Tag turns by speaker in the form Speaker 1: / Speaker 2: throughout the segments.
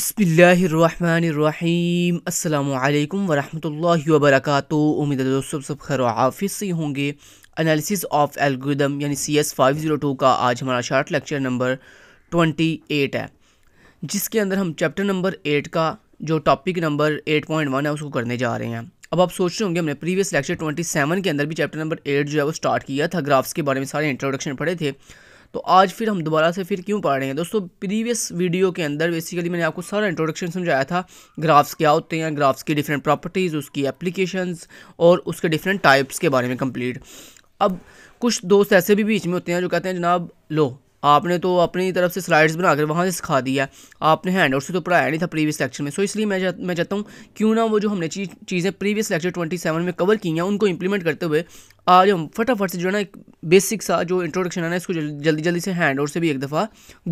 Speaker 1: बसमीम् अल्लाम वरहमल वबरक उम्मीद दोस्तों सब खैर हाफिज़ से होंगे एनालिसिस ऑफ एल्गोरिदम यानी C S five zero two का आज हमारा short lecture number twenty eight है जिसके अंदर हम चैप्टर नंबर एट का जो topic number eight point one है उसको करने जा रहे हैं अब आप सोच रहे होंगे हमने प्रीवियस लेक्चर ट्वेंटी सेवन के अंदर भी चैप्टर नंबर एट जो है वो स्टार्ट किया था ग्राफ्स के बारे में सारे इंट्रोडक्शन पढ़े थे तो आज फिर हम दोबारा से फिर क्यों पढ़ रहे हैं दोस्तों प्रीवियस वीडियो के अंदर बेसिकली मैंने आपको सारा इंट्रोडक्शन समझाया था ग्राफ्स क्या होते हैं ग्राफ्स की डिफरेंट प्रॉपर्टीज़ उसकी एप्लीकेशंस और उसके डिफरेंट टाइप्स के बारे में कंप्लीट अब कुछ दोस्त ऐसे भी बीच में होते हैं जो कहते हैं जनाब लो आपने तो अपनी तरफ से स्लाइड्स बनाकर वहाँ से सिखा दिया आपने हैंड आउट से तो पढ़ाया नहीं था प्रीवियस लेक्चर में सो इसलिए मैं जा, मैं चाहता हूँ क्यों ना वो जो हमने चीज़ चीज़ें प्रीवियस लेक्चर ट्वेंटी सेवन में कवर की हैं उनको इंप्लीमेंट करते हुए आज हम फटाफट से जो है ना एक बेसिक सा जो इंट्रोडक्शन है ना इसको जल्दी जल्दी से हैंड आउट से भी एक दफ़ा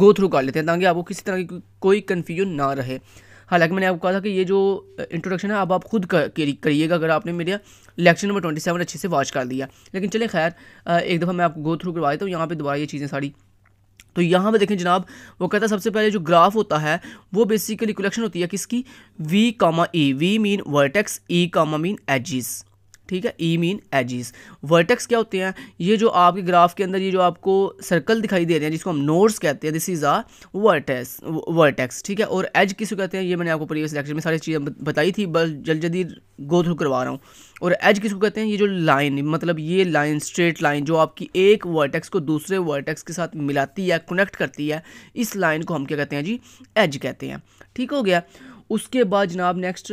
Speaker 1: गो थ्रू कर लेते हैं ताकि आपको किसी तरह की कोई कन्फ्यूजन ना रहे हालांकि मैंने आपको कहा था कि ये जो इंट्रोडक्शन है अब आप खुद करिएगा अगर आपने मेरा लेक्चर नंबर ट्वेंटी सेवन अच्छे से वॉच कर दिया लेकिन चले खैर एक दफ़ा मैं आपको गो थ्रू करवा देता हूँ यहाँ पर दोबारा ये चीज़ें सारी तो यहाँ पर देखें जनाब वो कहता है सबसे पहले जो ग्राफ होता है वो बेसिकली कलेक्शन होती है किसकी V comma E V mean vertex E comma mean edges ठीक है ई मीन एजिस वर्टेक्स क्या होते हैं ये जो आपके ग्राफ के अंदर ये जो आपको सर्कल दिखाई दे रहे हैं जिसको हम नोड्स कहते हैं this is a vertex vertex ठीक है और एज किसको कहते हैं ये मैंने आपको प्रीवियस लेक्चर में सारी चीज़ें बताई थी बस जल्द जल्दी गो थ्रू करवा रहा हूँ और एज किसको कहते हैं ये जो लाइन मतलब ये लाइन स्ट्रेट लाइन जो आपकी एक वर्टेक्स को दूसरे वर्टेक्स के साथ मिलाती है कनेक्ट करती है इस लाइन को हम क्या कहते हैं जी एज कहते हैं ठीक हो गया उसके बाद जनाब नेक्स्ट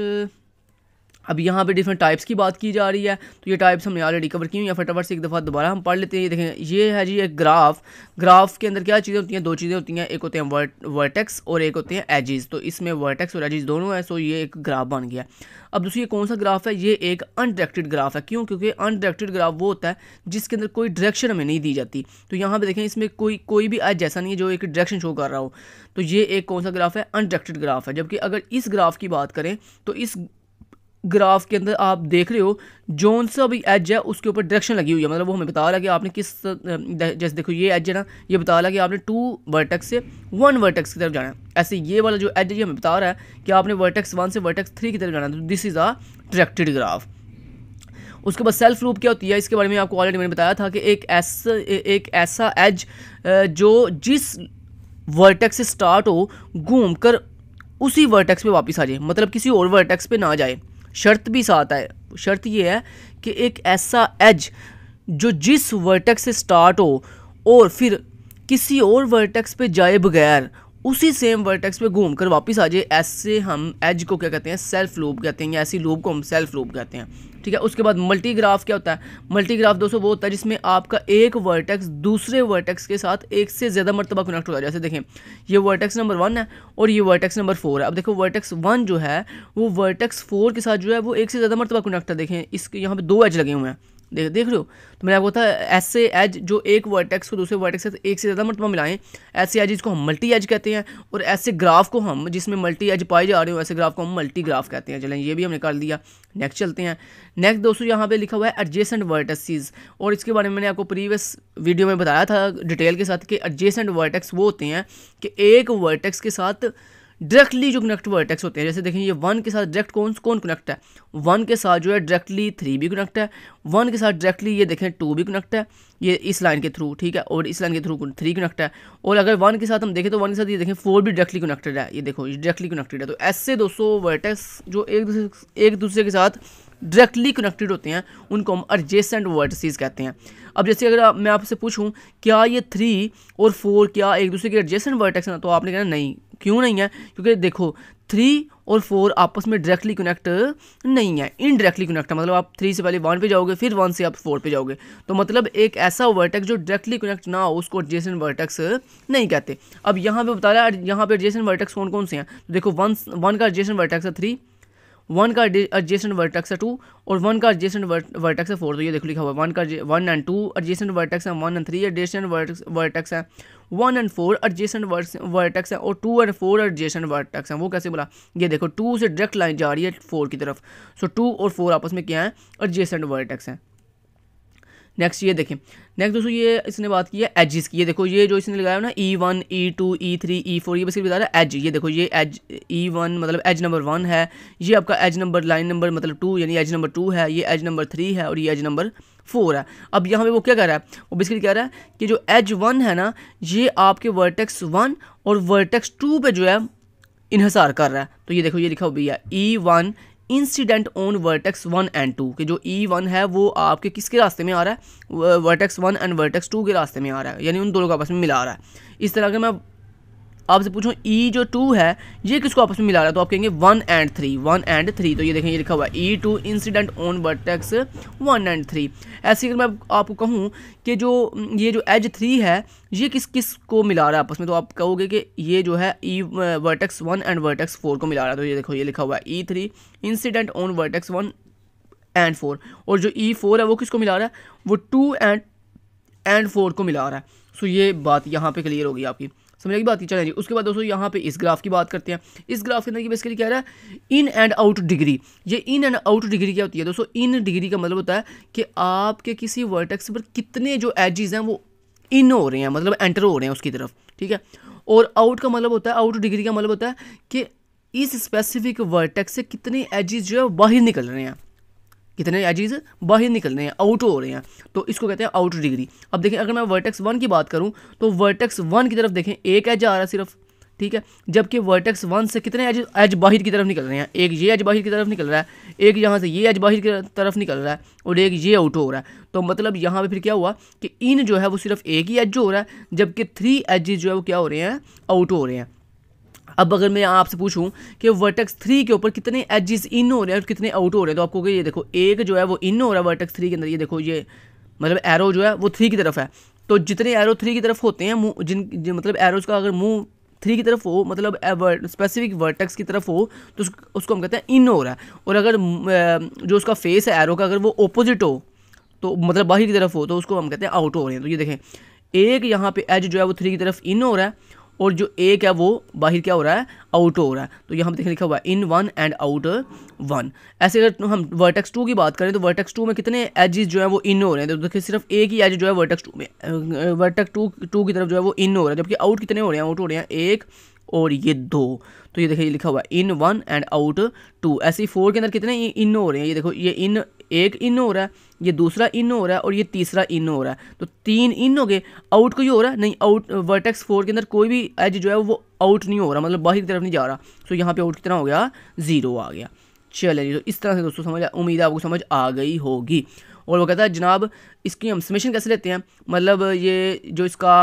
Speaker 1: अब यहाँ पे डिफरेंट टाइप्स की बात की जा रही है तो ये टाइप्स हमने ऑलरेडी कवर की हुई है फटाफट से एक दफ़ा दोबारा हम पढ़ लेते हैं ये देखें ये है जी एक ग्राफ ग्राफ के अंदर क्या चीज़ें होती हैं दो चीज़ें होती हैं एक होते हैं वर्टेक्स और एक होते हैं एजिज़ तो इसमें वर्टेक्स और एजिज़ दोनों है सो ये एक ग्राफ बन गया अब दूसरी कौन सा ग्राफ है ये एक अनडायरेक्टेड ग्राफ है क्यों क्योंकि अनडायरेक्टेड ग्राफ वो होता है जिसके अंदर कोई डायरेक्शन हमें नहीं दी जाती तो यहाँ पर देखें इसमें कोई कोई भी एज ऐसा नहीं है जो एक डायरेक्शन शो कर रहा हो तो ये एक कौन सा ग्राफ है अनडायरेक्टेड ग्राफ है जबकि अगर इस ग्राफ की बात करें तो इस ग्राफ के अंदर आप देख रहे हो जोन सा अभी एज है उसके ऊपर डायरेक्शन लगी हुई है मतलब वो हमें बता रहा है कि आपने किस जैसे देखो ये एज है ना ये बता रहा है कि आपने टू वर्टेक्स से वन वर्टेक्स की तरफ जाना है ऐसे ये वाला जो एज है ये हमें बता रहा है कि आपने वर्टेक्स वन से वर्टेक्स थ्री की तरफ जाना है तो this is a directed graph उसके बाद सेल्फ लूप क्या होती है इसके बारे में आपको ऑलरेडी मैंने बताया था कि एक ऐसा एक ऐसा एज जो जिस वर्टेक्स से स्टार्ट हो घूम कर उसी वर्टेक्स पे वापस आ जाए मतलब किसी और वर्टेक्स पे ना जाए शर्त भी साथ है शर्त ये है कि एक ऐसा एज जो जिस वर्टेक्स से स्टार्ट हो और फिर किसी और वर्टेक्स पे जाए बगैर उसी सेम वर्टेक्स पे घूम कर वापस आ जाए ऐसे हम एज को क्या कहते हैं सेल्फ लूप कहते हैं या ऐसी लूप को हम सेल्फ लूप कहते हैं ठीक है उसके बाद मल्टीग्राफ क्या होता है मल्टीग्राफ दोस्तों वो होता है जिसमें आपका एक वर्टेक्स दूसरे वर्टेक्स के साथ एक से ज़्यादा मरतबा कनेक्ट होता है जैसे देखें ये वर्टेक्स नंबर वन है और ये वर्टेक्स नंबर फोर है अब देखो वर्टेक्स वन जो है वो वर्टेक्स फोर के साथ जो है वो एक से ज़्यादा मरतबा कनेक्ट है देखें इसके यहाँ पर दो एज लगे हुए हैं देख देख रहे हो तो मैंने आपको था एस से एज जो एक वर्टेक्स को दूसरे वर्टेक्स से एक से ज़्यादा मरतबा मिलाएं एस से एज इसको हम मल्टी एज कहते हैं और ऐसे ग्राफ को हम जिसमें मल्टी एज पाए जा रहे हो ऐसे ग्राफ को हम मल्टी ग्राफ कहते हैं चलें ये भी हमने कर लिया नेक्स्ट चलते हैं नेक्स्ट दोस्तों यहाँ पर लिखा हुआ है एडजेसेंट वर्टेक्सीज और इसके बारे में मैंने आपको प्रीवियस वीडियो में बताया था डिटेल के साथ कि एडजेसेंट वर्टेक्स वो होते हैं कि एक वर्टेक्स के साथ डायरेक्टली जो हुआ वर्टेक्स होते हैं जैसे देखें ये वन के साथ डायरेक्ट कौन कौन कनेक्ट है वन के साथ जो है डायरेक्टली थ्री भी कनेक्ट है वन के साथ डायरेक्टली ये देखें टू भी कनेक्ट है ये इस लाइन के थ्रू ठीक है और इस लाइन के थ्रू थ्री कनेक्ट है और अगर वन के साथ हम देखें तो वन के साथ ये देखें फोर भी डायरेक्टली कनेक्टेड है ये देखो ये डायरेक्टली कनेक्टेड है तो ऐसे दोस्तों वर्टेक्स जो एक दूसरे एक दूसरे के साथ डायरेक्टली कनेक्टेड होते हैं उनको हम अर्जेसेंट वर्टिसेस कहते हैं अब जैसे अगर मैं आपसे पूछूं क्या ये थ्री और फोर क्या एक दूसरे के एडजेसेंट वर्टेक्स हैं तो आपने कहना नहीं क्यों नहीं है क्योंकि देखो थ्री और फोर आपस में डायरेक्टली कनेक्ट नहीं है इनडायरेक्टली कनेक्ट है मतलब आप थ्री से पहले वन पे जाओगे फिर वन से आप फोर पे जाओगे तो मतलब एक ऐसा वर्टेक्स जो डायरेक्टली कनेक्ट ना हो उसको एडजेसेंट वर्टेक्स नहीं कहते अब यहाँ पे बता रहा है यहाँ पे एडजेसेंट वर्टेक्स कौन कौन से हैं तो देखो वन वन का एडजेसेंट वर्टेक्स है थ्री वन का एडजेसेंट वर्टेक्स है टू और वन का एडजेसेंट वर्टेक्स है फोर तो ये देखो लिखा हुआ वन का one and two adjacent vertex है one and three adjacent vertex है one and four adjacent vertex है और two and four adjacent vertex है वो कैसे बोला ये देखो टू से डायरेक्ट लाइन जा रही है फोर की तरफ सो so, टू और फोर आपस में क्या है एडजेसेंट वर्टेक्स है नेक्स्ट ये देखें नेक्स्ट दोस्तों ये इसने बात की है एजिस की ये देखो ये जो इसने लगाया ना E one E two E three E four ये बस बता रहा है एज ये देखो ये एज ई वन मतलब एज नंबर वन है ये आपका एज नंबर लाइन नंबर मतलब टू यानी एज नंबर टू है ये एज नंबर थ्री है और ये एज नंबर फोर है अब यहाँ पे वो क्या कह रहा है वो बेसिकली कह रहा है कि जो एज वन है ना ये आपके वर्टेक्स वन और वर्टेक्स टू पे जो है इहसार कर रहा है तो ये देखो ये लिखा हुआ भैया E one incident on vertex one and two कि जो ई e वन है वो आपके किसके रास्ते में आ रहा है vertex one and vertex two के रास्ते में आ रहा है यानी उन दोनों का आपस में मिला आ रहा है इस तरह के मैं आपसे पूछो ई e जो टू है ये किसको आपस में मिला रहा है तो आप कहेंगे one and three one and three तो ये देखें ये लिखा हुआ है E two incident on vertex one and three ऐसे अगर मैं आपको कहूँ कि जो ये जो एज थ्री है ये किस किस को मिला रहा है आपस में तो आप कहोगे कि ये जो है E vertex one and vertex four को मिला रहा है तो ये देखो ये लिखा हुआ है E three incident on vertex one and four और जो ई e फोर है वो किसको मिला रहा है वो टू एंड एंड फोर को मिला रहा है सो ये बात यहाँ पे क्लियर होगी आपकी समझने की बात टीचर चलें जी उसके बाद दोस्तों यहाँ पे इस ग्राफ की बात करते हैं इस ग्राफ के अंदर बेसिकली कह रहा है इन एंड आउट डिग्री ये इन एंड आउट डिग्री क्या होती है दोस्तों इन डिग्री का मतलब होता है कि आपके किसी वर्टेक्स पर कितने जो एजिज हैं वो इन हो रहे हैं मतलब एंटर हो रहे हैं उसकी तरफ ठीक है और आउट का मतलब होता है आउट डिग्री का मतलब होता है कि इस स्पेसिफिक वर्टेक्स से कितने एजिज जो है बाहर निकल रहे हैं कितने एजिज बाहर निकल रहे हैं आउट हो रहे हैं तो इसको कहते हैं आउट डिग्री अब देखें अगर मैं वर्टेक्स वन की बात करूँ तो वर्टेक्स वन की तरफ देखें एक एज आ रहा है सिर्फ ठीक है जबकि वर्टेक्स वन से कितने एज एज बाहर की तरफ निकल रहे हैं एक ये एज बाहर की तरफ निकल रहा है एक यहाँ से ये एज बाहर की तरफ निकल रहा है और एक ये आउट हो रहा है तो मतलब यहाँ पे फिर क्या हुआ कि इन जो है वो सिर्फ एक ही एज हो रहा है जबकि थ्री एजिज जो है वो क्या हो रहे हैं आउट हो रहे हैं अब अगर मैं आपसे पूछूं कि वर्टेक्स थ्री के ऊपर कितने एजेस इन हो रहे हैं और कितने आउट हो रहे हैं तो आपको ये देखो एक जो है वो इन हो रहा है वर्टेक्स थ्री के अंदर ये देखो ये मतलब एरो जो है वो थ्री की तरफ है तो जितने एरो थ्री की तरफ होते हैं मुँह जिन मतलब एरोज का अगर मुँह थ्री की तरफ हो मतलब स्पेसिफिक वर्टेक्स की तरफ हो तो उसको हम कहते हैं इन हो रहा है और अगर जो उसका फेस है एरो का अगर वो ओपोजिट हो तो मतलब बाहर की तरफ हो तो उसको हम कहते हैं आउट हो रहे हैं तो ये देखें एक यहाँ पे एज जो है वो थ्री की तरफ इन हो रहा है और जो एक है वो बाहर क्या हो रहा है आउट हो रहा है तो यहाँ पर देखने लिखा हुआ है in one and out one ऐसे अगर हम वर्टेक्स टू की बात करें तो वर्टेक्स टू में कितने एजिस जो है वो इन हो रहे हैं तो देखिए सिर्फ एक ही एज जो है वर्टेक्स टू में वर्टेक्स टू टू की तरफ जो है वो इन हो रहा है जबकि आउट कितने हो रहे हैं आउट हो रहे हैं एक और ये दो तो ये देखिए लिखा हुआ है in one and out two ऐसे फोर के अंदर कितने इन हो रहे हैं ये देखो ये इन एक इन हो रहा है ये दूसरा इन हो रहा है और ये तीसरा इन हो रहा है तो तीन इन हो गए आउट कोई हो रहा है नहीं आउट वर्टेक्स फोर के अंदर कोई भी एज जो है वो आउट नहीं हो रहा मतलब बाहर की तरफ नहीं जा रहा सो तो यहाँ पे आउट कितना हो गया ज़ीरो आ गया चले तो इस तरह से दोस्तों समझ उम्मीद आपको समझ आ गई होगी और वो कहता है जनाब इसकी हम समेशन कैसे लेते हैं मतलब ये जो इसका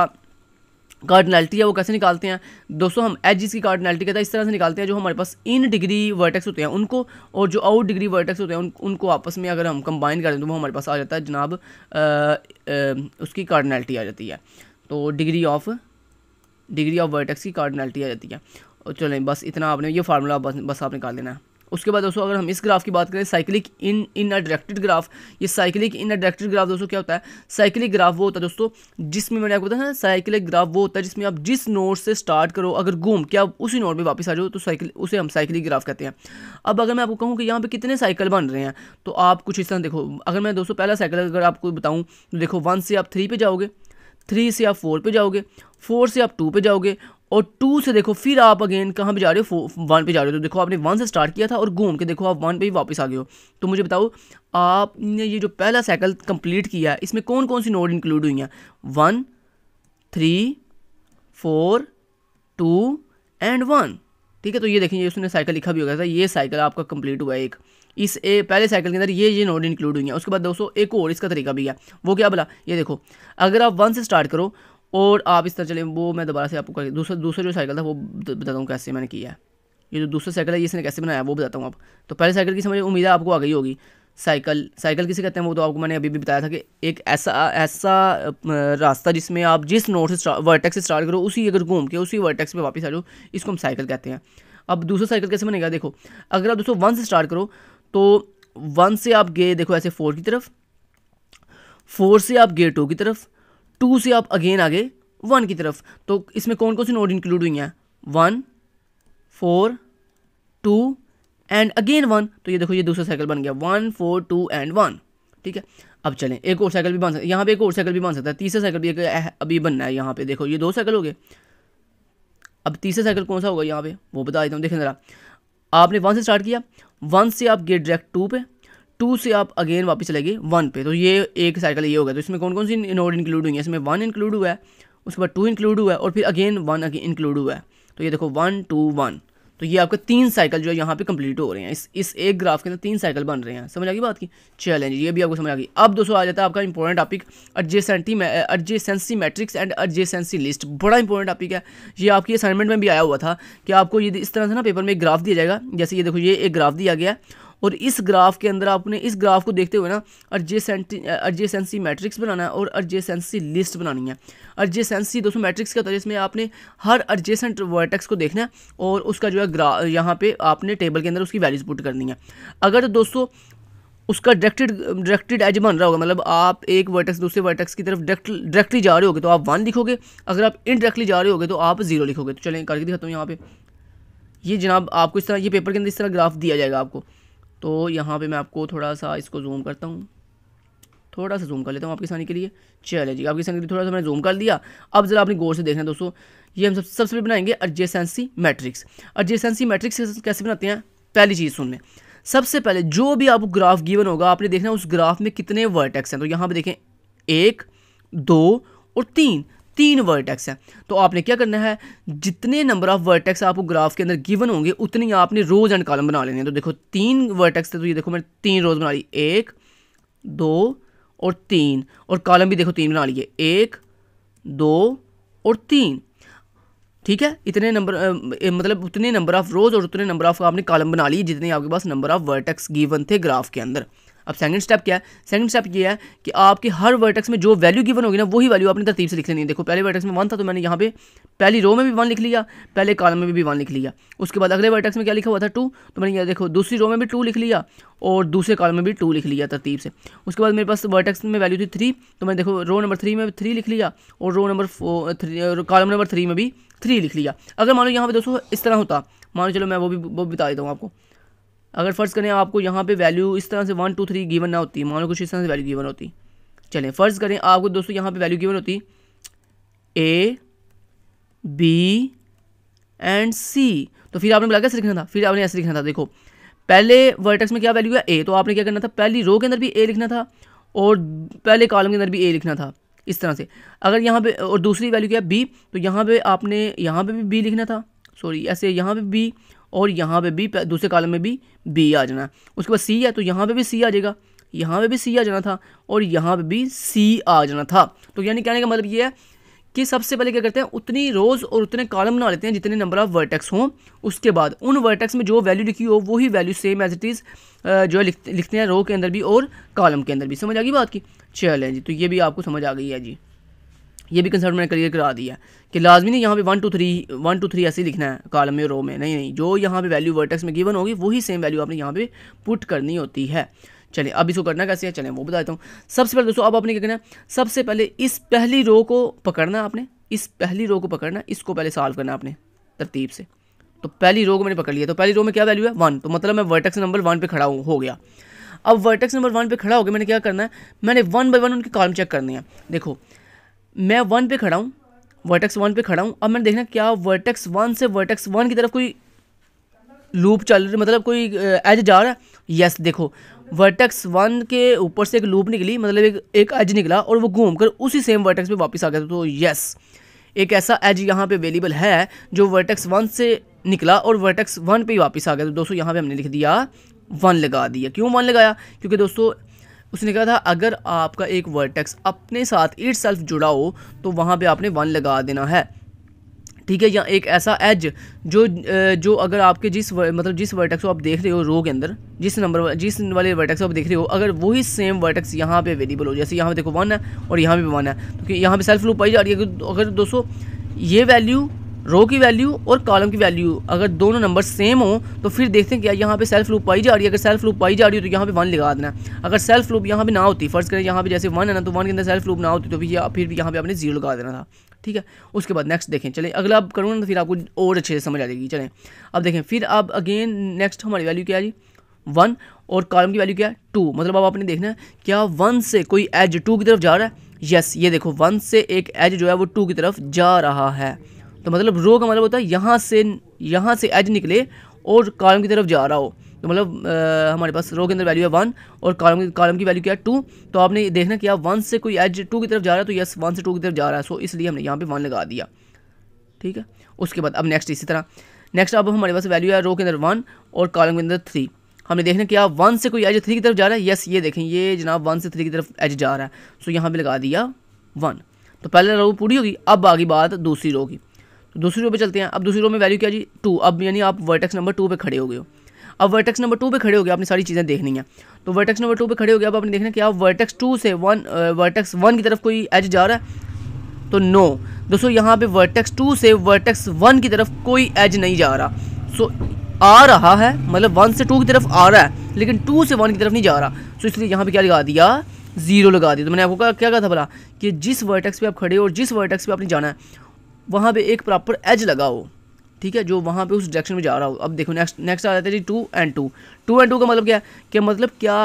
Speaker 1: कार्डनैलिटी है वो कैसे निकालते हैं दोस्तों हम एच की कार्डनैलिटी कहते हैं इस तरह से निकालते हैं जो हमारे पास इन डिग्री वर्टेक्स होते हैं उनको और जो आउट डिग्री वर्टेक्स होते हैं उन, उनको आपस में अगर हम कंबाइन कर दें तो वो हमारे पास आ जाता है जनाब आ, आ, उसकी कार्डनैलिटी आ जाती है तो degree of degree of vertex की कार्डनैलिटी आ जाती है और चलें बस इतना आपने ये फार्मूला बस बस आप निकाल देना है उसके बाद दोस्तों अगर हम इस ग्राफ की बात करें cyclic in in a directed graph ये cyclic in a directed graph दोस्तों क्या होता है साइक्लिक ग्राफ वो होता है दोस्तों जिसमें मैंने आपको बताया ना साइक्लिक ग्राफ वो होता है जिसमें आप जिस नोट से स्टार्ट करो अगर घूम के आप उसी नोट पर वापस आ जाओ तो साइकिल उसे हम साइक्लिक ग्राफ कहते हैं अब अगर मैं आपको कहूँ कि यहाँ पर कितने साइकिल बन रहे हैं तो आप कुछ इस तरह देखो अगर मैं दोस्तों पहला साइकिल अगर आपको बताऊँ तो देखो वन से आप थ्री पे जाओगे थ्री से आप फोर पे जाओगे फोर से आप टू पे जाओगे और टू से देखो फिर आप अगेन कहाँ पे जा रहे हो वन पे जा रहे हो तो देखो आपने वन से स्टार्ट किया था और घूम के देखो आप वन पे ही वापस आ गए हो तो मुझे बताओ आपने ये जो पहला साइकिल कंप्लीट किया है इसमें कौन कौन सी नोड इंक्लूड हुई हैं one three four two and one ठीक है तो ये देखेंगे उसने साइकिल लिखा भी हो गया था ये साइकिल आपका कंप्लीट हुआ है एक इस ए पहले साइकिल के अंदर ये ये नोड इंक्लूड हुई है उसके बाद दोस्तों एक और इसका तरीका भी है वो क्या बोला ये देखो अगर आप वन से स्टार्ट करो और आप इस तरह चले वो मैं दोबारा से आपको कर दूसरा दूसरा जो साइकिल था वो बताता हूँ कैसे मैंने किया है ये जो दूसरा साइकिल है इसने कैसे बनाया वो बताता हूँ आप तो पहले साइकिल की समझ उम्मीद आपको आ गई होगी साइकिल साइकिल किसे कहते हैं वो तो आपको मैंने अभी भी बताया था कि एक ऐसा ऐसा रास्ता जिसमें आप जिस नोट से वर्टेक्स से स्टार्ट करो उसी अगर घूम के उसी वर्टेक्स पे वापस आ जाओ इसको हम साइकिल कहते हैं अब दूसरा साइकिल कैसे बनेगा देखो अगर आप दोस्तों वन से स्टार्ट करो तो वन से आप गए देखो ऐसे फोर की तरफ फोर से आप गए टू की तरफ टू से आप अगेन आगे वन की तरफ तो इसमें कौन कौन सी नोड इंक्लूड हुई हैं one four two and again one तो ये देखो ये दूसरा साइकिल बन गया one four two and one ठीक है अब चलें एक और साइकिल भी बन सकता है यहाँ पे एक और साइकिल भी बन सकता है तीसरा साइकिल भी एक अभी बनना है यहाँ पे देखो ये दो साइकिल हो गए अब तीसरा साइकिल कौन सा होगा यहाँ पे वो बता देता हूँ देखें ज़रा आपने वन से स्टार्ट किया वन से आप गए डायरेक्ट टू पे टू से आप अगेन वापस चले गए वन पे तो ये एक साइकिल ये हो गया तो इसमें कौन कौन सी नोड इंक्लूड हुई है इसमें वन इंक्लूड हुआ है उसके बाद टू इंक्लूड हुआ है और फिर अगेन वन अगेन इंक्लूड हुआ है तो ये देखो वन टू वन तो ये आपके तीन साइकिल जो है यहाँ पे कंप्लीट हो रहे हैं इस इस एक ग्राफ के अंदर तीन साइकिल बन रहे हैं समझ आ गई बात की चैलेंज ये भी आपको समझ आ गई अब दोस्तों आ जाता है आपका important topic adjacency adjacency matrix and adjacency list बड़ा इंपॉर्टेंट टॉपिक है ये आपकी असाइनमेंट में भी आया हुआ था कि आपको ये इस तरह से ना पेपर में एक ग्राफ दिया जाएगा जैसे ये देखो ये एक ग्राफ दिया गया और इस ग्राफ के अंदर आपने इस ग्राफ को देखते हुए ना अर्जेसेंटी अर्जेसेंसी मैट्रिक्स बनाना है और अर्जेसेंसी लिस्ट बनानी है अर्जेसेंसी दोस्तों मैट्रिक्स का होता है जिसमें आपने हर अर्जेसेंट वर्टेक्स को देखना है और उसका जो है ग्रा यहाँ पे आपने टेबल के अंदर उसकी वैल्यूज पुट करनी है अगर दोस्तों उसका डायरेक्टेड डायरेक्टेड एज बन रहा होगा मतलब आप एक वर्टेक्स दूसरे वर्टेक्स की तरफ डायरेक्ट डायरेक्टली जा रहे होगे तो आप वन लिखोगे अगर आप इनडायरेक्टली जा रहे होगे तो आप जीरो लिखोगे तो चलें करके दिखाता हूँ यहाँ पे ये जनाब आपको इस तरह ये पेपर के अंदर इस तरह ग्राफ दिया जाएगा आपको तो यहाँ पे मैं आपको थोड़ा सा इसको जूम करता हूँ थोड़ा सा जूम कर लेता हूँ आपकी सानी के लिए चले जी आपकी सानी के लिए थोड़ा सा मैंने जूम कर दिया अब जरा अपनी गौर से देखना दोस्तों ये हम सब सबसे पहले बनाएंगे अर्जेसेंसी मैट्रिक्स अर्जेसेंसी मैट्रिक्स कैसे बनाते हैं पहली चीज़ सुन लें सबसे पहले जो भी आपको ग्राफ गिवन होगा आपने देखना उस ग्राफ में कितने वर्टेक्स हैं तो यहाँ पर देखें एक दो और तीन तीन वर्टेक्स हैं तो आपने क्या करना है जितने नंबर ऑफ वर्टेक्स आपको ग्राफ के अंदर गिवन होंगे उतनी आपने रोज़ एंड कॉलम बना लेने हैं तो देखो तीन वर्टेक्स थे तो ये देखो मैंने तीन रोज़ बना ली एक दो और तीन और कॉलम भी देखो तीन बना लिए एक दो और तीन ठीक है इतने नंबर मतलब उतने नंबर ऑफ रोज़ और उतने नंबर ऑफ आपने कॉलम बना लिए जितने आपके पास नंबर ऑफ वर्टेक्स गिवन थे ग्राफ के अंदर अब सेकंड स्टेप क्या है सेकंड स्टेप ये है कि आपके हर वर्टेक्स में जो वैल्यू गिवन होगी ना वही वैल्यू आपने तरतीब से लिख लेनी है देखो पहले वर्टेक्स में वन था तो मैंने यहाँ पे पहली रो में भी वन लिख लिया पहले कॉलम में भी वन लिख लिया उसके बाद अगले वर्टेक्स में क्या लिखा हुआ था टू तो मैंने यहाँ देखो दूसरी रो में भी टू लिख लिया और दूसरे कॉलम में भी टू लिख लिया तरतीब से उसके बाद मेरे पास वर्टेक्स में वैल्यू थी थ्री तो मैंने देखो रो नंबर थ्री में थ्री लिख लिया और row number four three column number three में भी थ्री लिख लिया अगर मान लो यहाँ पे दोस्तों इस तरह होता मान लो चलो मैं वो भी वो बता देता हूँ आपको अगर फ़र्ज़ करें आपको यहाँ पे वैल्यू इस तरह से वन टू थ्री गिवन ना होती मान लो कुछ इस तरह से वैल्यू गिवन होती चलें फ़र्ज़ करें आपको दोस्तों यहाँ पे वैल्यू गिवन होती ए बी एंड सी तो फिर आपने बोला कैसे लिखना था फिर आपने ऐसे लिखना था देखो पहले वर्टेक्स में क्या वैल्यू है ए तो आपने क्या करना था पहली रो के अंदर भी ए लिखना था और पहले कॉलम के अंदर भी ए लिखना था इस तरह से अगर यहाँ पे और दूसरी वैल्यू क्या है बी तो यहाँ पे आपने यहाँ पे भी बी लिखना था सॉरी ऐसे यहाँ पे बी और यहाँ पे भी दूसरे कॉलम में भी बी आ जाना उसके बाद सी है तो यहाँ पे भी सी आ जाएगा यहाँ पे भी सी आ जाना था और यहाँ पे भी सी आ जाना था तो यानी कहने का मतलब ये है कि सबसे पहले क्या करते हैं उतनी रोज़ और उतने कॉलम बना लेते हैं जितने नंबर ऑफ वर्टेक्स हों उसके बाद उन वर्टेक्स में जो वैल्यू लिखी हो वही value same as it is जो है लिखते हैं रो के अंदर भी और कॉलम के अंदर भी समझ आ गई बात की चलें जी तो ये भी आपको समझ आ गई है जी ये भी कंसेप्ट मैंने क्लियर करा दिया कि लाजमी नहीं यहाँ पे one two three one two three ऐसे ही लिखना है कॉलम में रो में नहीं नहीं जो यहाँ पे वैल्यू वर्टेक्स में गिवन होगी वही सेम वैल्यू आपने यहाँ पे पुट करनी होती है चलिए अब इसको करना कैसे है चलें वो बताता हूँ सबसे पहले दोस्तों अब आपने क्या करना है सबसे पहले इस पहली रो को पकड़ना आपने इस पहली रो को पकड़ना इसको पहले सॉल्व करना आपने तरतीब से तो पहली रो को मैंने पकड़ लिया तो पहली रो में क्या वैल्यू है वन तो मतलब मैं वर्टेक्स नंबर वन पर खड़ा हूँ हो गया अब वर्टेक्स नंबर वन पे खड़ा हो गया मैंने क्या करना है मैंने वन बाई वन उनके कॉलम चेक करने हैं देखो मैं वन पे खड़ा हूँ वर्टेक्स वन पे खड़ा हूँ अब मैंने देखना क्या वर्टेक्स वन से वर्टेक्स वन की तरफ कोई लूप चल रही मतलब कोई एज जा रहा है यस देखो वर्टेक्स वन के ऊपर से एक लूप निकली मतलब एक एक एज निकला और वो घूम कर उसी सेम वर्टेक्स पे वापस आ गया तो यस एक ऐसा एज यहाँ पे अवेलेबल है जो वर्टेक्स वन से निकला और वर्टेक्स वन पे ही वापस आ गया तो दोस्तों यहाँ पे हमने लिख दिया वन लगा दिया क्यों वन लगाया क्योंकि दोस्तों उसने कहा था अगर आपका एक वर्टेक्स अपने साथ इट सेल्फ जुड़ा हो तो वहाँ पर आपने वन लगा देना है ठीक है या एक ऐसा एज जो जो अगर आपके जिस मतलब जिस वर्टेक्स को आप देख रहे हो रो के अंदर जिस नंबर जिस वाले वर्टेक्स को आप देख रहे हो अगर वही सेम वर्टेक्स यहाँ पे अवेलेबल हो जैसे यहाँ पे देखो वन है और यहाँ पे वन है तो यहाँ पे सेल्फ लूप पाई जा रही है अगर दोस्तों ये वैल्यू रो की वैल्यू और कॉलम की वैल्यू अगर दोनों नंबर सेम हो तो फिर देखते हैं क्या यहाँ पे सेल्फ लूप पाई जा रही है अगर सेल्फ लूप पाई जा रही हो तो यहाँ पे वन लगा देना अगर सेल्फ लूप यहाँ पे ना होती फर्ज करें यहाँ पे जैसे वन है ना तो वन के अंदर सेल्फ लूप ना होती तो भी फिर भी यहाँ पे आपने जीरो लगा देना था ठीक है उसके बाद नेक्स्ट देखें चले अगला आप करूँगा तो फिर आपको और अच्छे से समझ आ जाएगी चलें अब देखें फिर आप अगेन नेक्स्ट हमारी वैल्यू क्या जी वन और कॉलम की वैल्यू क्या है टू मतलब अब आपने देखना है क्या वन से कोई एज टू की तरफ जा रहा है यस ये देखो वन से एक एज जो है वो टू की तरफ जा रहा है तो मतलब रो का मतलब होता है यहाँ से यहाँ से एज निकले और कॉलम की तरफ जा रहा हो तो मतलब आ, हमारे पास रो के अंदर वैल्यू है वन और कॉलम कॉलम की वैल्यू क्या है टू तो आपने देखना कि आप वन से कोई एज टू की तरफ जा रहा है तो यस वन से टू की तरफ जा रहा है सो इसलिए हमने यहाँ पर वन लगा दिया ठीक है उसके बाद अब नेक्स्ट इसी तरह नेक्स्ट अब हमारे पास वैल्यू है रो के अंदर वन और कॉलम के अंदर थ्री हमने देखना कि आप वन से कोई एज थ्री की तरफ जा रहा है यस ये देखें ये जनाब वन से थ्री की तरफ एज जा रहा है सो यहाँ पर लगा दिया वन तो पहले रो पूरी होगी अब आगे बात दूसरी रो की तो दूसरी रो पे चलते हैं अब दूसरी रो में वैल्यू क्या जी टू अब यानी आप वर्टेक्स नंबर टू पे खड़े हो गए हो अब वर्टेक्स नंबर टू पे खड़े हो गए आपने सारी चीज़ें देखनी है तो वर्टेक्स नंबर टू पे खड़े हो गए अब आपने देखना कि आप वर्टेक्स टू से वन वर्टेक्स वन की तरफ कोई एज जा रहा है तो नो दोस्तों यहाँ पे वर्टेक्स टू से वर्टेक्स वन की तरफ कोई एज नहीं जा रहा सो आ रहा है मतलब वन से टू की तरफ आ रहा है लेकिन टू से वन की तरफ नहीं जा रहा सो इसलिए यहाँ पर क्या लगा दिया जीरो लगा दिया तो मैंने आपको कहा क्या कहा था भला कि जिस वर्टेक्स पे आप खड़े हो और जिस वर्टेक्स पे आपने जाना है वहाँ पे एक प्रॉपर एज लगा हो ठीक है जो वहाँ पे उस डायरेक्शन में जा रहा हो अब देखो नेक्स्ट नेक्स्ट आ जाता है जी two and two two and two का मतलब क्या है कि मतलब क्या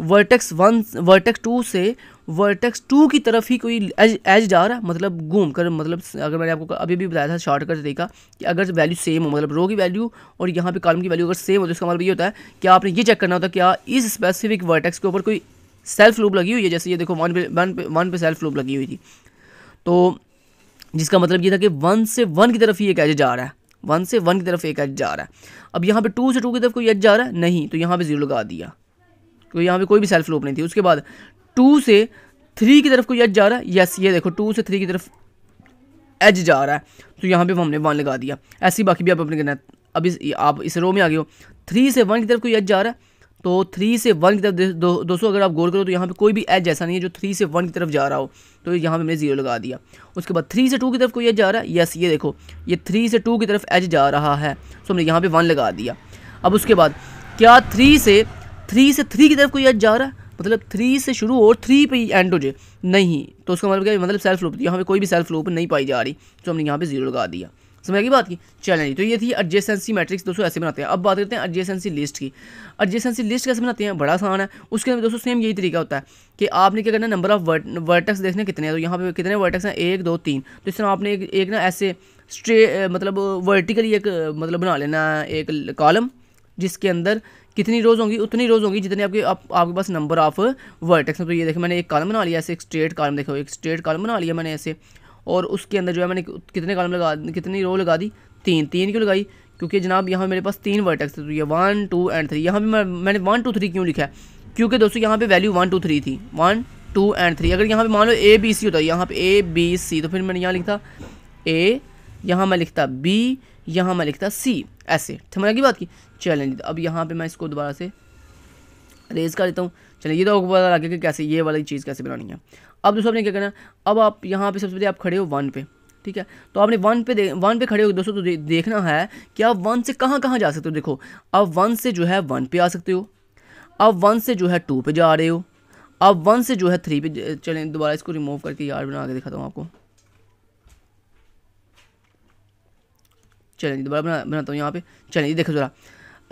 Speaker 1: वर्टेक्स वन वर्टेक्स टू से वर्टेक्स टू की तरफ ही कोई एज एज जा रहा है मतलब घूम कर मतलब अगर मैंने आपको अभी भी बताया था शॉर्ट शॉर्टकट तरीका कि अगर वैल्यू सेम हो मतलब रो की वैल्यू और यहाँ पे कॉलम की वैल्यू अगर सेम हो तो इसका मतलब ये होता है कि आपने ये चेक करना होता है क्या इस स्पेसिफिक वर्टेक्स के ऊपर कोई सेल्फ लूप लगी हुई है जैसे ये देखो वन पे वन पे वन पे सेल्फ लूप लगी हुई थी तो जिसका मतलब ये था कि वन से वन की तरफ ही एक एज जा रहा है वन से वन की तरफ एक एज जा रहा है अब यहाँ पे टू से टू की तरफ कोई एज जा रहा है नहीं तो यहाँ पे ज़ीरो लगा दिया क्योंकि यहाँ पे कोई भी सेल्फ लूप नहीं थी उसके बाद टू से थ्री की तरफ कोई एज जा रहा है यस ये देखो टू से थ्री की तरफ एज जा रहा है तो यहाँ पर हमने वन लगा दिया ऐसी बाकी भी आप अपने कहना अब इस आप इस रो में आ गए हो थ्री से वन की तरफ कोई एज जा रहा है तो थ्री से वन की तरफ दो, दोस्तों अगर आप गौर करो तो यहाँ पे कोई भी एज ऐसा नहीं है जो थ्री से वन की तरफ जा रहा हो तो यहाँ पे मैंने जीरो लगा दिया उसके बाद थ्री से टू की तरफ कोई एज जा रहा है यस ये देखो ये थ्री से टू की तरफ एज जा रहा है सो हमने यहाँ पर वन लगा दिया अब उसके बाद क्या थ्री से थ्री से थ्री की तरफ कोई एज जा रहा है मतलब थ्री से शुरू और थ्री पे एंड हो जाए नहीं तो उसका मतलब क्या मतलब सेल्फ लूप यहाँ पे कोई भी सेल्फ लूप नहीं पाई जा रही तो हमने यहाँ पे जीरो लगा दिया समझ की बात की चलें तो ये थी एडजेसेंसी मैट्रिक्स दोस्तों ऐसे बनाते हैं अब बात करते हैं एडजेसेंसी लिस्ट की एडजेसेंसी लिस्ट कैसे बनाते हैं बड़ा आसान है उसके अंदर दोस्तों सेम यही तरीका होता है कि आपने क्या करना नंबर ऑफ वर्टक्स देखने कितने हैं तो यहाँ पर कितने वर्टक्स हैं एक दो तीन तो इस तरह आपने एक, एक ना ऐसे स्ट्रे मतलब वर्टिकली एक मतलब बना लेना एक कॉलम जिसके अंदर कितनी रोज़ होंगी उतनी रोज़ होंगी जितने आपके आप, आपके पास नंबर ऑफ वर्टेक्स हैं तो ये देखिए मैंने एक कॉलम बना लिया ऐसे एक स्ट्रेट कॉलम देखो एक स्ट्रेट कॉलम बना लिया मैंने ऐसे और उसके अंदर जो है मैंने कितने कॉलम लगा कितनी रो लगा दी तीन तीन क्यों लगाई क्योंकि जनाब यहाँ मेरे पास तीन वर्टेक्स थे तो ये वन टू एंड थ्री यहाँ पर मैंने वन टू थ्री क्यों लिखा है क्योंकि दोस्तों यहाँ पे वैल्यू वन टू थ्री थी वन टू एंड थ्री अगर यहाँ पे मान लो ए बी सी होता यहाँ पे ए बी सी तो फिर मैंने यहाँ लिखता ए यहाँ मैं लिखता बी यहाँ मैं लिखता सी ऐसे समझ की बात की चलें अब यहाँ पर मैं इसको दोबारा से रेज कर देता हूँ चलिए ये तो आपको पता लगे कि कैसे ये वाली चीज़ कैसे बनानी है अब दोस्तों आपने क्या करना अब आप यहाँ पे सबसे पहले आप खड़े हो वन पे ठीक है तो आपने वन पे वन पे खड़े हो दोस्तों तो दे, देखना है कि आप वन से कहाँ कहाँ जा सकते हो देखो आप वन से जो है वन पे आ सकते हो अब वन से जो है टू पे जा रहे हो अब वन से जो है थ्री पे चलें दोबारा इसको रिमूव करके यार बना के दिखाता हूँ आपको चलें दोबारा बना बनाता हूँ यहाँ पे चलें ये देखो ज़रा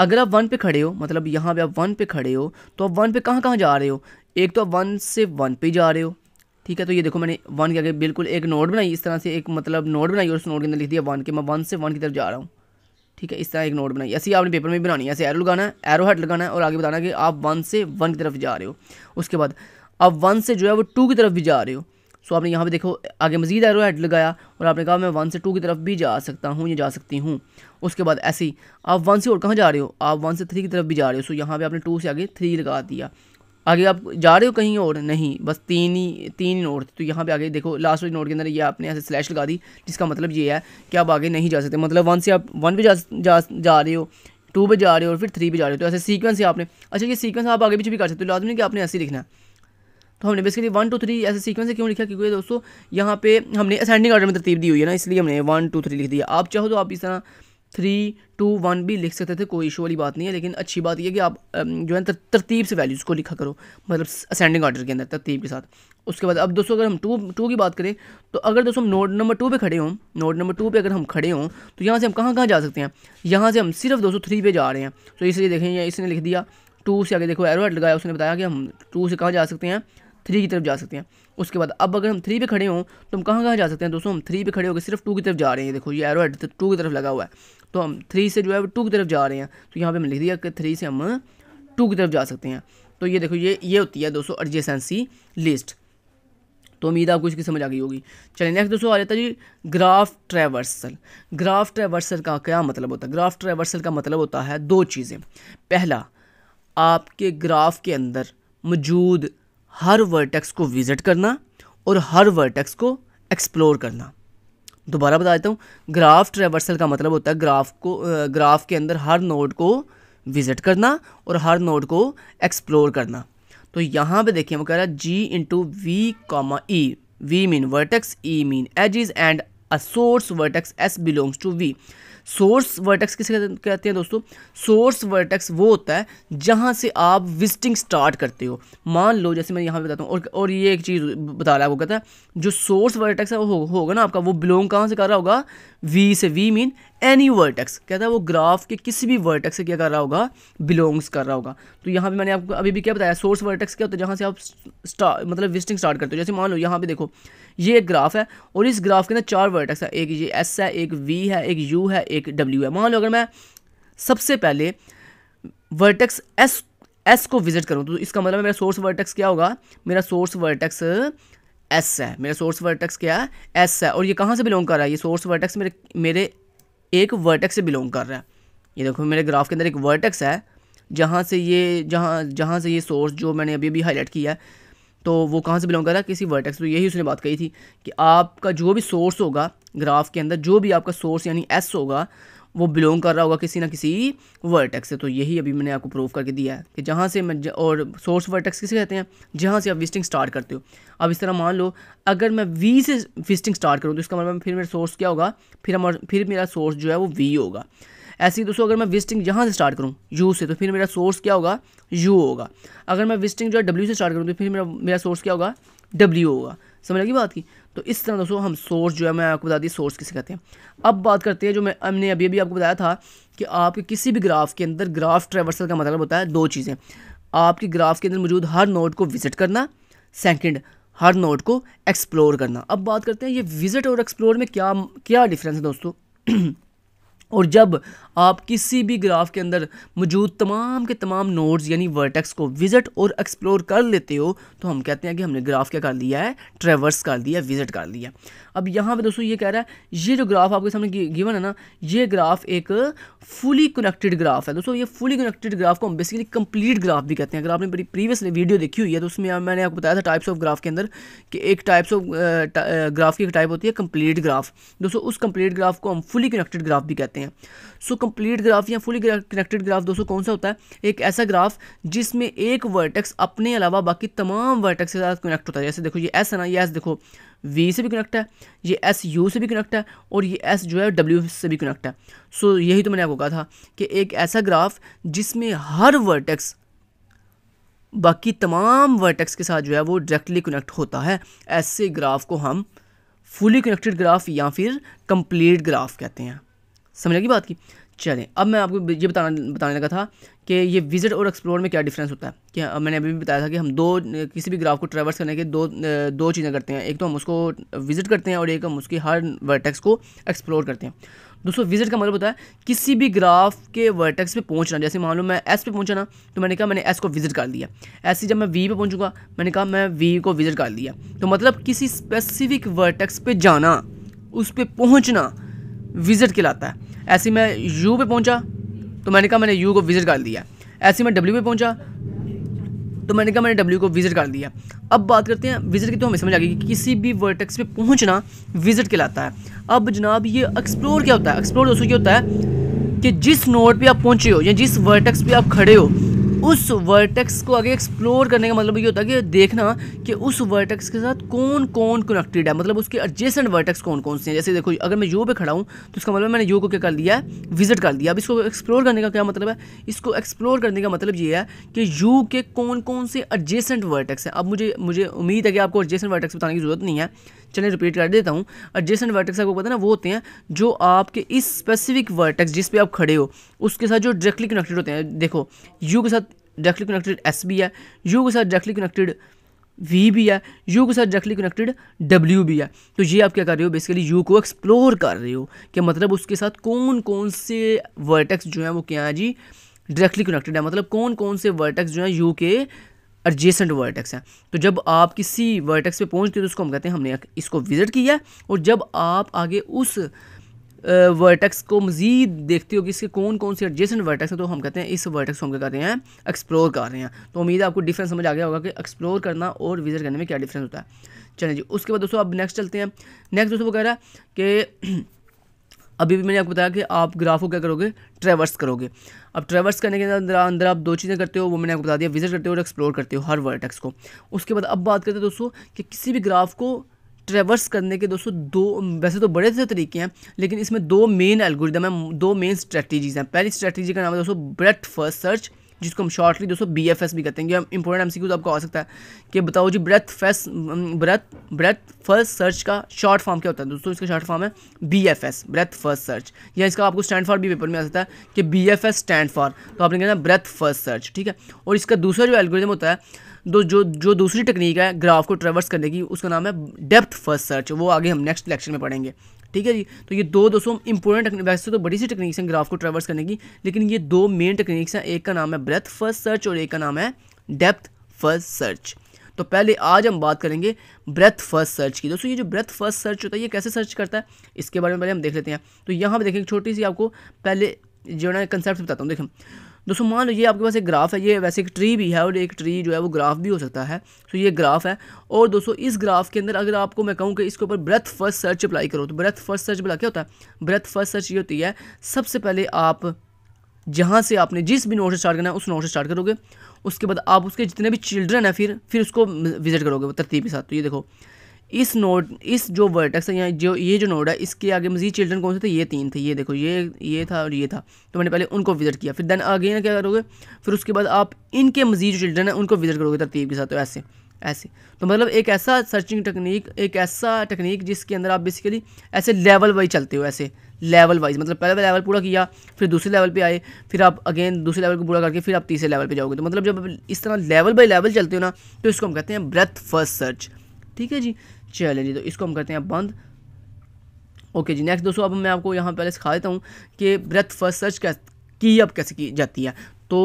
Speaker 1: अगर आप वन पे खड़े हो मतलब यहाँ पे आप वन पे खड़े हो तो आप वन पे कहाँ कहाँ जा रहे हो एक तो आप वन से वन पे जा रहे हो ठीक है तो ये देखो मैंने वन के आगे बिल्कुल एक नोट बनाई इस तरह से एक मतलब नोट बनाई और उस नोट के अंदर लिख दिया वन के मैं वन से वन की तरफ जा रहा हूँ ठीक है इस तरह एक नोट बनाई ऐसे ही आपने पेपर में बनानी है ऐसे एरो लगाना है एरो हेड लगाना है और आगे बताना कि आप वन से वन की तरफ जा रहे हो उसके बाद आप वन से जो है वो टू की तरफ भी जा रहे हो सो आपने यहाँ पे देखो आगे मजीद एरो हेड लगाया और आपने कहा मैं वन से टू की तरफ भी जा सकता हूँ या जा सकती हूँ उसके बाद ऐसे ही आप वन से और कहाँ जा रहे हो आप वन से थ्री की तरफ भी जा रहे हो सो यहाँ पर आपने टू से आगे थ्री लगा दिया आगे आप जा रहे हो कहीं और नहीं बस तीन ही तीन ही नोट तो यहाँ पे आगे देखो लास्ट वाली नोट के अंदर ये आपने ऐसे स्लैश लगा दी जिसका मतलब ये है कि आप आगे नहीं जा सकते मतलब वन से आप वन पे जा जा, जा रहे हो टू पे जा रहे हो और फिर थ्री पे जा रहे हो तो ऐसे सीक्वेंस ही आपने अच्छा ये सीक्वेंस आप आगे पीछे भी कर सकते हो लाजमी कि आपने ऐसे लिखना है तो हमने बेसिकली वन टू थ्री ऐसे सीक्वेंस है क्यों लिखा क्योंकि दोस्तों यहाँ पे हमने असेंडिंग ऑर्डर में तरतीब दी हुई है ना इसलिए हमने वन टू थ्री लिख दिया आप चाहो तो आप इस तरह थ्री टू वन भी लिख सकते थे कोई इशू वाली बात नहीं है लेकिन अच्छी बात यह कि आप जो है तरतीब से वैल्यूज़ को लिखा करो मतलब असेंडिंग ऑर्डर के अंदर तरतीब के साथ उसके बाद अब दोस्तों अगर हम टू टू की बात करें तो अगर दोस्तों हम नोट नंबर टू पे खड़े हों नोट नंबर टू पे अगर हम खड़े हों तो यहाँ से हम कहाँ कहाँ जा सकते हैं यहाँ से हम सिर्फ दोस्तों थ्री पे जा रहे हैं तो इसलिए देखें इसने लिख दिया टू से आगे देखो एरोड लगाया उसने बताया कि हम टू से कहाँ जा सकते हैं थ्री की तरफ जा सकते हैं उसके बाद अब अगर हम थ्री पे खड़े हों तो हम कहाँ कहाँ जा सकते हैं दोस्तों हम थ्री पे खड़े होकर सिर्फ टू की तरफ जा रहे हैं देखो ये एरो टू की तरफ लगा हुआ है तो हम थ्री से जो है वो टू की तरफ जा रहे हैं तो यहाँ पे हमने लिख दिया कि थ्री से हम टू की तरफ जा सकते हैं तो ये देखो ये ये होती है दोस्तों अर्जेसेंसी लिस्ट तो उम्मीद आपको इसकी समझ आ गई होगी चलिए नेक्स्ट दोस्तों आ जाता है जी ग्राफ ट्रेवर्सल ग्राफ ट्रेवर्सल का क्या मतलब होता है ग्राफ ट्रेवर्सल का मतलब होता है दो चीज़ें पहला आपके ग्राफ के अंदर मौजूद हर वर्टेक्स को विज़िट करना और हर वर्टेक्स को एक्सप्लोर करना दोबारा बता देता हूँ ग्राफ ट्रेवर्सल का मतलब होता है ग्राफ को ग्राफ के अंदर हर नोड को विज़िट करना और हर नोड को एक्सप्लोर करना तो यहाँ पे देखिए वो कह रहा है G into V comma E V mean vertex E mean edge is and a source vertex S belongs to V source vertex किसे कहते हैं दोस्तों सोर्स वर्टेक्स वो होता है जहाँ से आप विजिटिंग स्टार्ट करते हो मान लो जैसे मैं यहाँ पे बताता हूँ और और ये एक चीज़ बता रहा है वो कहता है जो सोर्स वर्टेक्स है वो हो, होगा ना आपका वो बिलोंग कहाँ से कर रहा होगा वी से वी मीन एनी वर्टेक्स कहता है वो ग्राफ के किसी भी वर्टेक्स से क्या कर रहा होगा बिलोंग्स कर रहा होगा तो यहाँ पे मैंने आपको अभी भी क्या बताया सोर्स वर्टेक्स क्या होता है जहाँ से आप स्टार्ट मतलब विस्टिंग स्टार्ट करते हो जैसे मान लो यहाँ पे देखो ये एक ग्राफ है और इस ग्राफ के अंदर चार वर्टेक्स है एक ये एस है एक वी है एक यू है एक डब्ल्यू है मान लो अगर मैं सबसे पहले वर्टेक्स एस एस को विजिट करूँ तो इसका मतलब मेरा सोर्स वर्टेक्स क्या होगा मेरा सोर्स वर्टेक्स एस है मेरा सोर्स वर्टेक्स क्या है एस है और ये कहाँ से बिलोंग कर रहा है ये सोर्स वर्टेक्स मेरे मेरे एक वर्टेक्स से बिलोंग कर रहा है ये देखो मेरे ग्राफ के अंदर एक वर्टेक्स है जहाँ से ये जहाँ जहाँ से ये सोर्स जो मैंने अभी अभी हाईलाइट किया है तो वो कहाँ से बिलोंग कर रहा है किसी वर्टेक्स तो यही उसने बात कही थी कि आपका जो भी सोर्स होगा ग्राफ के अंदर जो भी आपका सोर्स यानी एस होगा वो बिलोंग कर रहा होगा किसी ना किसी वर्टेक्स से तो यही अभी मैंने आपको प्रूव करके दिया है कि जहाँ से मैं और सोर्स वर्टेक्स किसे कहते हैं जहाँ से आप विस्टिंग स्टार्ट करते हो अब इस तरह मान लो अगर मैं वी से विस्टिंग स्टार्ट करूँ तो इसका मतलब फिर मेरा सोर्स क्या होगा फिर हमारा फिर मेरा सोर्स जो है वो वी होगा ऐसे ही दोस्तों अगर मैं विस्टिंग यहाँ से स्टार्ट करूँ यू से तो फिर मेरा सोर्स क्या होगा यू होगा अगर मैं विस्टिंग जो है डब्ल्यू से स्टार्ट करूँ तो फिर मेरा मेरा सोर्स क्या होगा डब्ल्यू होगा समझ लगी बात की तो इस तरह दोस्तों हम सोर्स जो है मैं आपको बता दी सोर्स किसे कहते हैं अब बात करते हैं जो मैं हमने अभी अभी आपको बताया था कि आपके किसी भी ग्राफ के अंदर ग्राफ ट्रेवर्सल का मतलब होता है दो चीज़ें आपके ग्राफ के अंदर मौजूद हर नोट को विजिट करना सेकेंड हर नोट को एक्सप्लोर करना अब बात करते हैं ये विजिट और एक्सप्लोर में क्या क्या डिफरेंस है दोस्तों और जब आप किसी भी ग्राफ के अंदर मौजूद तमाम के तमाम नोड्स यानी वर्टेक्स को विजिट और एक्सप्लोर कर लेते हो तो हम कहते हैं कि हमने ग्राफ क्या कर लिया है ट्रेवर्स कर लिया विजिट कर लिया अब यहाँ पे दोस्तों ये कह रहा है ये जो ग्राफ आपके सामने गिवन है ना ये ग्राफ एक फुली कनेक्टेड ग्राफ है दोस्तों ये फुली कनेक्टेड ग्राफ को हम बेसिकली कंप्लीट ग्राफ भी कहते हैं अगर आपने बड़ी प्रीवियस वीडियो देखी हुई है तो उसमें मैंने आपको बताया था टाइप्स ऑफ ग्राफ के अंदर कि एक टाइप्स ऑफ ग्राफ की एक टाइप होती है कंप्लीट ग्राफ दोस्तों उस कंप्लीट ग्राफ को हम फुली कनेक्टेड ग्राफ भी कहते हैं सो कंप्लीट ग्राफ या फुली कनेक्टेड ग्राफ दोस्तों कौन सा होता है एक ऐसा ग्राफ जिसमें एक वर्टेक्स अपने अलावा बाकी तमाम वर्टेक्स के साथ कनेक्ट होता है जैसे देखो ये एस है ना ये एस देखो वी से भी कनेक्ट है ये एस यू से भी कनेक्ट है और ये एस जो है डब्ल्यू से भी कनेक्ट है सो so, यही तो मैंने आपको कहा था कि एक ऐसा ग्राफ जिसमें हर वर्टेक्स बाकी तमाम वर्टेक्स के साथ जो है वो डायरेक्टली कनेक्ट होता है ऐसे ग्राफ को हम फुली कनेक्टेड ग्राफ या फिर कंप्लीट ग्राफ कहते हैं समझ लगी बात की चलें अब मैं आपको ये बताना बताने लगा था कि ये विजिट और एक्सप्लोर में क्या डिफरेंस होता है कि मैंने अभी भी बताया था कि हम दो किसी भी ग्राफ को ट्रेवर्स करने के दो दो चीज़ें करते हैं एक तो हम उसको विजिट करते हैं और एक हम उसकी हर वर्टेक्स को एक्सप्लोर करते हैं दोस्तों विजिट का मतलब होता है किसी भी ग्राफ के वर्टेक्स पे पहुंचना जैसे मान लो मैं एस पे पहुंचा ना तो मैंने कहा मैंने एस को विजिट कर लिया ऐसे जब मैं वी पे पहुंचूंगा मैंने कहा मैं वी को विजिट कर लिया तो मतलब किसी स्पेसिफिक वर्टेक्स पे जाना उस पर पहुँचना विजिट कहलाता है ऐसे मैं यू पे पहुंचा तो मैंने कहा मैंने यू को विज़िट कर दिया ऐसे मैं डब्ल्यू पे पहुंचा तो मैंने कहा मैंने डब्ल्यू को विज़िट कर दिया अब बात करते हैं विज़िट की तो हमें समझ आ गई कि, कि किसी भी वर्टेक्स पे पहुंचना विज़िट कहलाता है अब जनाब ये एक्सप्लोर क्या होता है एक्सप्लोर दोस्तों क्या होता है कि जिस नोड पे आप पहुंचे हो या जिस वर्टेक्स पे आप खड़े हो उस वर्टेक्स को आगे एक्सप्लोर करने का मतलब ये होता है कि देखना कि उस वर्टेक्स के साथ कौन कौन कनेक्टेड है मतलब उसके एडजेसेंट वर्टेक्स कौन कौन से हैं जैसे देखो अगर मैं यू पे खड़ा हूँ तो इसका मतलब मैंने यू को क्या कर दिया है विजिट कर दिया अब इसको एक्सप्लोर करने का क्या मतलब है इसको एक्सप्लोर करने का मतलब ये है कि यू के कौन कौन से एडजेसेंट वर्टेक्स हैं अब मुझे मुझे उम्मीद है कि आपको एडजेसेंट वर्टेक्स बताने की जरूरत नहीं है चलिए रिपीट कर देता हूँ एडजेसेंट वर्टेक्स आपको पता है ना वो होते हैं जो आपके इस स्पेसिफिक वर्टेक्स जिस पे आप खड़े हो उसके साथ जो डायरेक्टली कनेक्टेड होते हैं देखो यू के साथ डायरेक्टली कनेक्टेड एस भी है यू के साथ डायरेक्टली कनेक्टेड वी भी है यू के साथ डायरेक्टली कनेक्टेड डब्ल्यू भी है तो ये आप क्या कर रहे हो बेसिकली यू को एक्सप्लोर कर रहे हो कि मतलब उसके साथ कौन कौन से वर्टेक्स जो हैं वो क्या है जी डायरेक्टली कनेक्टेड है मतलब कौन कौन से वर्टेक्स जो हैं यू के एडजेसेंट वर्टेक्स हैं तो जब आप किसी वर्टेक्स पे पहुंचते हो तो उसको हम कहते हैं हमने इसको विज़िट किया और जब आप आगे उस वर्टेक्स को मज़ीद देखते हो कि इसके कौन कौन से एडजेसेंट वर्टेक्स हैं तो हम कहते हैं इस वर्टेक्स को हम क्या कहते हैं एक्सप्लोर कर रहे हैं तो उम्मीद है आपको डिफरेंस समझ आ गया होगा कि एक्सप्लोर करना और विज़िट करने में क्या डिफरेंस होता है चलिए जी उसके बाद दोस्तों अब नेक्स्ट चलते हैं नेक्स्ट दोस्तों वो कह रहा है कि अभी भी मैंने आपको बताया कि आप ग्राफ को क्या करोगे ट्रेवर्स करोगे अब ट्रेवर्स करने के अंदर अंदर आप दो चीज़ें करते हो वो मैंने आपको बता दिया विजिट करते हो और एक्सप्लोर करते हो हर वर्टेक्स को उसके बाद अब बात करते हैं दोस्तों कि किसी भी ग्राफ को ट्रेवर्स करने के दोस्तों दो वैसे तो बड़े से तरीके हैं लेकिन इसमें दो मेन एल्गोरिदम हैं दो मेन स्ट्रेटजीज हैं पहली स्ट्रेटजी का नाम है दोस्तों ब्रेथ फर्स्ट सर्च जिसको हम शॉर्टली दोस्तों बी एफ एस भी कहते हैं इंपॉर्टेंट एम सी क्यूज आपको आ सकता है कि बताओ जी ब्रेथ फेस ब्रेथ ब्रेथ फर्स्ट सर्च का शॉर्ट फॉर्म क्या होता है दोस्तों इसका शॉर्ट फॉर्म है B F S breadth first search या इसका आपको स्टैंड फॉर भी पेपर में आ सकता है कि B F S stand for तो आपने कहना ब्रेथ फर्स्ट सर्च ठीक है और इसका दूसरा जो एल्गोरिदम होता है दो जो जो दूसरी टेक्निक है ग्राफ को ट्रेवर्स करने की उसका नाम है डेप्थ फर्स्ट सर्च वो आगे हम नेक्स्ट लेक्चर में पढ़ेंगे ठीक है जी तो ये दो दोस्तों इंपॉर्टेंट टेक्निक वैसे तो बड़ी सी टेक्निक्स हैं ग्राफ को ट्रेवर्स करने की लेकिन ये दो मेन टेक्निक्स हैं एक का नाम है ब्रेथ फर्स्ट सर्च और एक का नाम है डेप्थ फर्स्ट सर्च तो पहले आज हम बात करेंगे ब्रेथ फर्स्ट सर्च की दोस्तों ये जो ब्रेथ फर्स्ट सर्च होता है ये कैसे सर्च करता है इसके बारे में पहले हम देख लेते हैं तो यहाँ पर देखेंगे छोटी सी आपको पहले जो है ना कंसेप्ट बताता हूँ देखें दोस्तों मान लो ये आपके पास एक ग्राफ है ये वैसे एक ट्री भी है और एक ट्री जो है वो ग्राफ भी हो सकता है तो ये ग्राफ है और दोस्तों इस ग्राफ के अंदर अगर आपको मैं कहूँ कि इसके ऊपर ब्रेथ फर्स्ट सर्च अप्लाई करो तो ब्रेथ फर्स्ट सर्च भला क्या होता है ब्रेथ फर्स्ट सर्च ये होती है सबसे पहले आप जहाँ से आपने जिस भी नोट से स्टार्ट करना है उस नोट से स्टार्ट करोगे उसके बाद आप उसके जितने भी चिल्ड्रन हैं फिर फिर उसको विजिट करोगे तरतीब के साथ तो ये देखो इस नोड इस जो वर्टेक्स है या जो ये जो नोड है इसके आगे मजीद चिल्ड्रन कौन से थे ये तीन थे ये देखो ये ये था और ये था तो मैंने पहले उनको विजिट किया फिर देन अगेन क्या करोगे फिर उसके बाद आप इनके मजीद जो चिल्ड्रन है उनको विजिट करोगे तरतीब के साथ तो ऐसे ऐसे तो मतलब एक ऐसा सर्चिंग टेक्निक एक ऐसा टेक्निक जिसके अंदर आप बेसिकली ऐसे लेवल वाइज चलते हो ऐसे लेवल वाइज मतलब पहला लेवल तो पूरा किया फिर दूसरे लेवल पे आए फिर आप अगेन दूसरे लेवल को पूरा करके फिर आप तीसरे लेवल पे जाओगे तो मतलब जब इस तरह लेवल बाई लेवल चलते हो ना तो इसको हम कहते हैं ब्रेथ फर्स्ट सर्च ठीक है जी चलें जी तो इसको हम करते हैं बंद ओके जी नेक्स्ट दोस्तों अब मैं आपको यहाँ पहले सिखा देता हूँ कि ब्रेथ फर्स्ट सर्च की अब कैसे की जाती है तो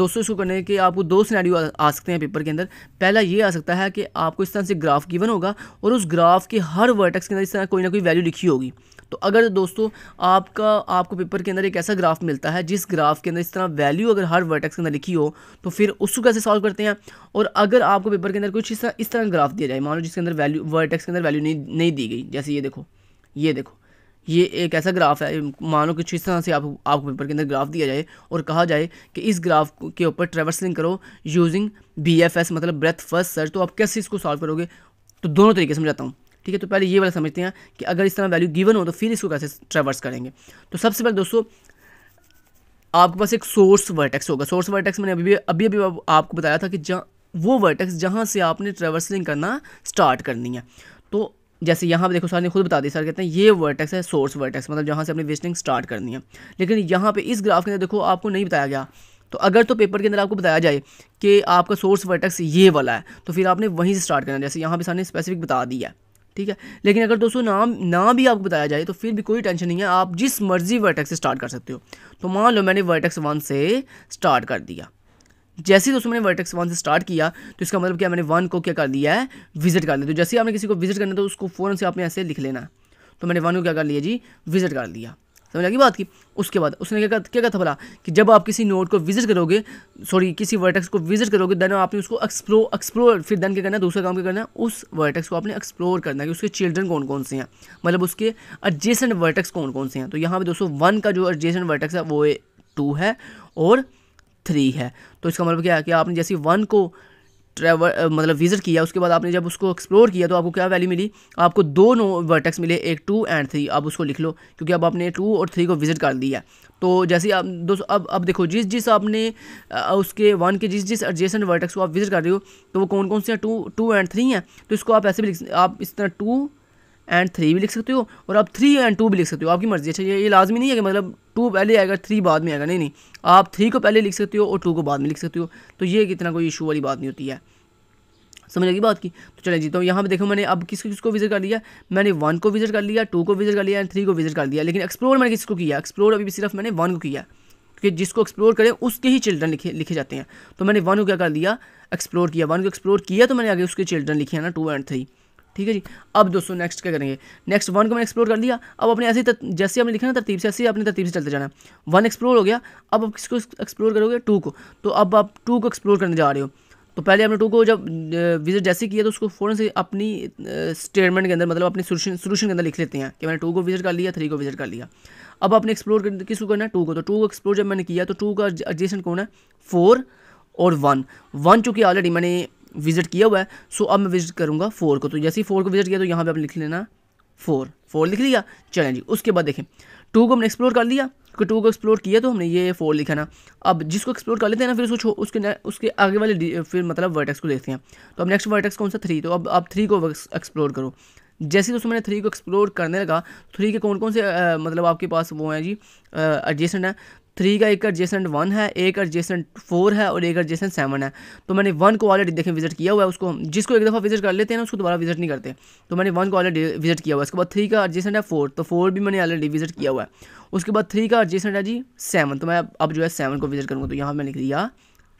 Speaker 1: दोस्तों इसको करने के आपको दो सिनेरियो आ सकते हैं पेपर के अंदर पहला ये आ सकता है कि आपको इस तरह से ग्राफ गिवन होगा और उस ग्राफ के हर वर्टेक्स के अंदर इस तरह कोई ना कोई वैल्यू लिखी होगी तो अगर दोस्तों आपका आपको पेपर के अंदर एक ऐसा ग्राफ मिलता है जिस ग्राफ के अंदर इस तरह वैल्यू अगर हर वर्टेक्स के अंदर लिखी हो तो फिर उसको कैसे सॉल्व करते हैं और अगर आपको पेपर के अंदर कुछ इस तरह इस तरह ग्राफ दिया जाए मान लो जिसके अंदर वैल्यू वर्टेक्स के अंदर वैल्यू नहीं नहीं दी गई जैसे ये देखो ये देखो ये एक ऐसा ग्राफ है मानो कुछ इस तरह से आप आपको पेपर के अंदर ग्राफ दिया जाए और कहा जाए कि इस ग्राफ के ऊपर ट्रेवर्सलिंग करो यूजिंग बी एफ एस मतलब ब्रेथ फर्स्ट सर्च तो आप कैसे इसको सॉल्व करोगे तो दोनों तरीके समझाता हूँ ठीक है तो पहले ये वाला समझते हैं कि अगर इस तरह वैल्यू गिवन हो तो फिर इसको कैसे ट्रेवर्स करेंगे तो सबसे पहले दोस्तों आपके पास एक सोर्स वर्टेक्स होगा सोर्स वर्टेक्स मैंने अभी अभी अभी, आपको बताया था कि जहाँ वो वर्टेक्स जहाँ से आपने ट्रेवर्सलिंग करना स्टार्ट करनी है तो जैसे यहाँ पर देखो सर ने खुद बता दिया सर कहते हैं ये वर्टेक्स है सोर्स वर्टेक्स मतलब जहाँ से अपनी वेस्टिंग स्टार्ट करनी है लेकिन यहाँ पे इस ग्राफ के अंदर देखो आपको नहीं बताया गया तो अगर तो पेपर के अंदर आपको बताया जाए कि आपका सोर्स वर्टेक्स ये वाला है तो फिर आपने वहीं से स्टार्ट करना जैसे यहाँ पर सर ने स्पेसिफिक बता दिया है ठीक है लेकिन अगर दोस्तों नाम ना भी आपको बताया जाए तो फिर भी कोई टेंशन नहीं है आप जिस मर्जी वर्टेक्स से स्टार्ट कर सकते हो तो मान लो मैंने वर्टेक्स वन से स्टार्ट कर दिया जैसे ही दोस्तों मैंने वर्टेक्स वन से स्टार्ट किया तो इसका मतलब क्या मैंने वन को क्या कर दिया है विजिट कर दिया तो जैसे ही आपने किसी को विजिट करना तो उसको फ़ौरन से आपने ऐसे लिख लेना तो मैंने वन को क्या कर लिया जी विजिट कर दिया समझ की बात की उसके बाद उसने क्या क्या कहा था भला कि जब आप किसी नोट को विजिट करोगे सॉरी किसी वर्टेक्स को विजिट करोगे देन आपने उसको एक्सप्लोर एक्सप्लोर फिर देन क्या करना है दूसरा काम क्या करना है उस वर्टेक्स को आपने एक्सप्लोर करना है कि उसके चिल्ड्रन कौन कौन से हैं मतलब उसके एडजेसेंट वर्टेक्स कौन कौन से हैं तो यहाँ पर दोस्तों वन का जो एडजेसेंट वर्टेक्स है वो टू है और थ्री है तो इसका मतलब क्या है कि आपने जैसे वन को ट्रेवल मतलब विजिट किया उसके बाद आपने जब उसको एक्सप्लोर किया तो आपको क्या वैल्यू मिली आपको दो नो वर्टेक्स मिले एक टू एंड थ्री आप उसको लिख लो क्योंकि अब आपने टू और थ्री को विजिट कर दिया तो जैसे आप दोस्तों अब अब देखो जिस जिस आपने उसके वन के जिस जिस एडजेसेंट वर्टेक्स को आप विजिट कर रहे हो तो वो कौन कौन से हैं टू टू एंड थ्री हैं तो इसको आप ऐसे भी लिख आप इस तरह टू एंड थ्री भी लिख सकते हो और आप थ्री एंड टू भी लिख सकते हो आपकी मर्ज़ी अच्छा ये, ये लाजमी नहीं है कि मतलब टू पहले आएगा थ्री बाद में आएगा नहीं नहीं आप थ्री को पहले लिख सकते हो और टू को बाद में लिख सकते हो तो ये कितना कोई इशू वाली बात नहीं होती है समझ आएगी बात की तो चले जी तो यहाँ पे देखो मैंने अब किसको किसको विजिट कर लिया मैंने वन को विजिट कर लिया टू को विजिट कर लिया एंड थ्री को विजिट कर लिया लेकिन एक्सप्लोर मैंने किसको किया एक्सप्लोर अभी सिर्फ मैंने वन को किया क्योंकि जिसको एक्सप्लोर करें उसके ही चिल्ड्रन लिखे लिखे जाते हैं तो मैंने वन को क्या कर दिया एक्सप्लोर किया वन को एक्सप्लोर किया तो मैंने आगे उसके चिल्ड्रन लिखे हैं ना टू एंड थ्री ठीक है जी अब दोस्तों नेक्स्ट क्या करेंगे नेक्स्ट वन को मैंने एक्सप्लोर कर लिया अब अपने ऐसे जैसे हमने लिखा ना तरतीब से ऐसे अपने तरतीब से चलते जाना वन एक्सप्लोर हो गया अब आप किसको एक्सप्लोर करोगे टू को तो अब आप टू को एक्सप्लोर करने जा रहे हो तो पहले आपने टू को जब विजिट जैसे किया तो उसको फ़ौरन से अपनी स्टेटमेंट के अंदर मतलब अपने सोल्यूशन के अंदर लिख लेते हैं कि मैंने टू को विजिट कर लिया थ्री को विजिट कर लिया अब आपने एक्सप्लोर कर किसको करना है टू को तो टू को एक्सप्लोर जब मैंने किया तो टू का एडजेसेंट कौन है फोर और वन वन चूँकि ऑलरेडी मैंने विज़िट किया हुआ है सो अब मैं विज़िट करूँगा फोर को तो जैसे ही फोर को विज़िट किया तो यहाँ पर आप लिख लेना फोर फोर लिख लिया चलें जी उसके बाद देखें टू को हमने एक्सप्लोर कर लिया क्योंकि टू को एक्सप्लोर किया तो हमने ये फोर लिखा ना अब जिसको एक्सप्लोर कर लेते हैं ना फिर उसको उसके उसके आगे वाले फिर मतलब वर्टेक्स को देखते हैं तो अब नेक्स्ट वर्टेक्स कौन सा थ्री तो अब आप थ्री को एक्सप्लोर करो जैसे दोस्तों मैंने थ्री को एक्सप्लोर करने लगा थ्री तो के कौन कौन से आ, मतलब आपके पास वो हैं जी एडजेसेंट हैं थ्री का एक एडजेसेंट वन है एक एडजेसेंट फोर है और एक एडजेसेंट सेवन है तो मैंने वन को ऑलरेडी देखें विजिट किया हुआ है उसको जिसको एक दफ़ा विजिट कर लेते हैं ना उसको दोबारा विजिट नहीं करते तो मैंने वन को ऑलरेडी तो विजिट किया हुआ है उसके बाद थ्री का एडजेसेंट है फोर तो फोर भी मैंने ऑलरेडी विजिट किया हुआ है उसके बाद थ्री का एडजेसेंट है जी सेवन तो मैं अब जो है सेवन को विजिट करूँगा तो यहाँ मैंने लिख दिया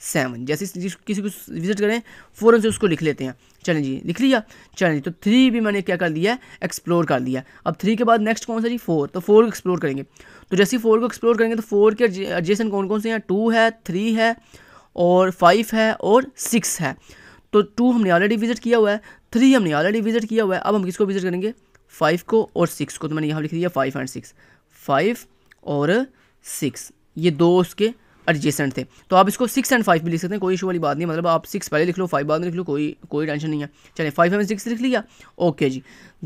Speaker 1: सेवन जैसे किसी को विजिट करें फ़ौरन से उसको लिख लेते हैं चलें जी लिख लिया चलें जी तो थ्री भी मैंने क्या कर लिया है एक्सप्लोर कर लिया अब थ्री के बाद नेक्स्ट कौन सा जी फोर तो फोर को एक्सप्लोर करेंगे तो जैसे ही फोर को एक्सप्लोर करेंगे तो फोर के एडजेसन कौन कौन से हैं टू है थ्री है और फाइव है और सिक्स है तो टू हमने ऑलरेडी विजिट किया हुआ है थ्री हमने ऑलरेडी विजिट किया हुआ है अब हम किसको विजिट करेंगे फाइव को और सिक्स को तो मैंने यहाँ लिख दिया फाइव एंड सिक्स फाइव और सिक्स ये दो उसके एडजेसेंट थे तो आप इसको सिक्स एंड फाइव भी लिख सकते हैं कोई इशू वाली बात नहीं मतलब आप सिक्स पहले लिख लो फाइव बाद में लिख लो कोई कोई टेंशन नहीं है चलिए फाइव हमने सिक्स लिख लिया ओके जी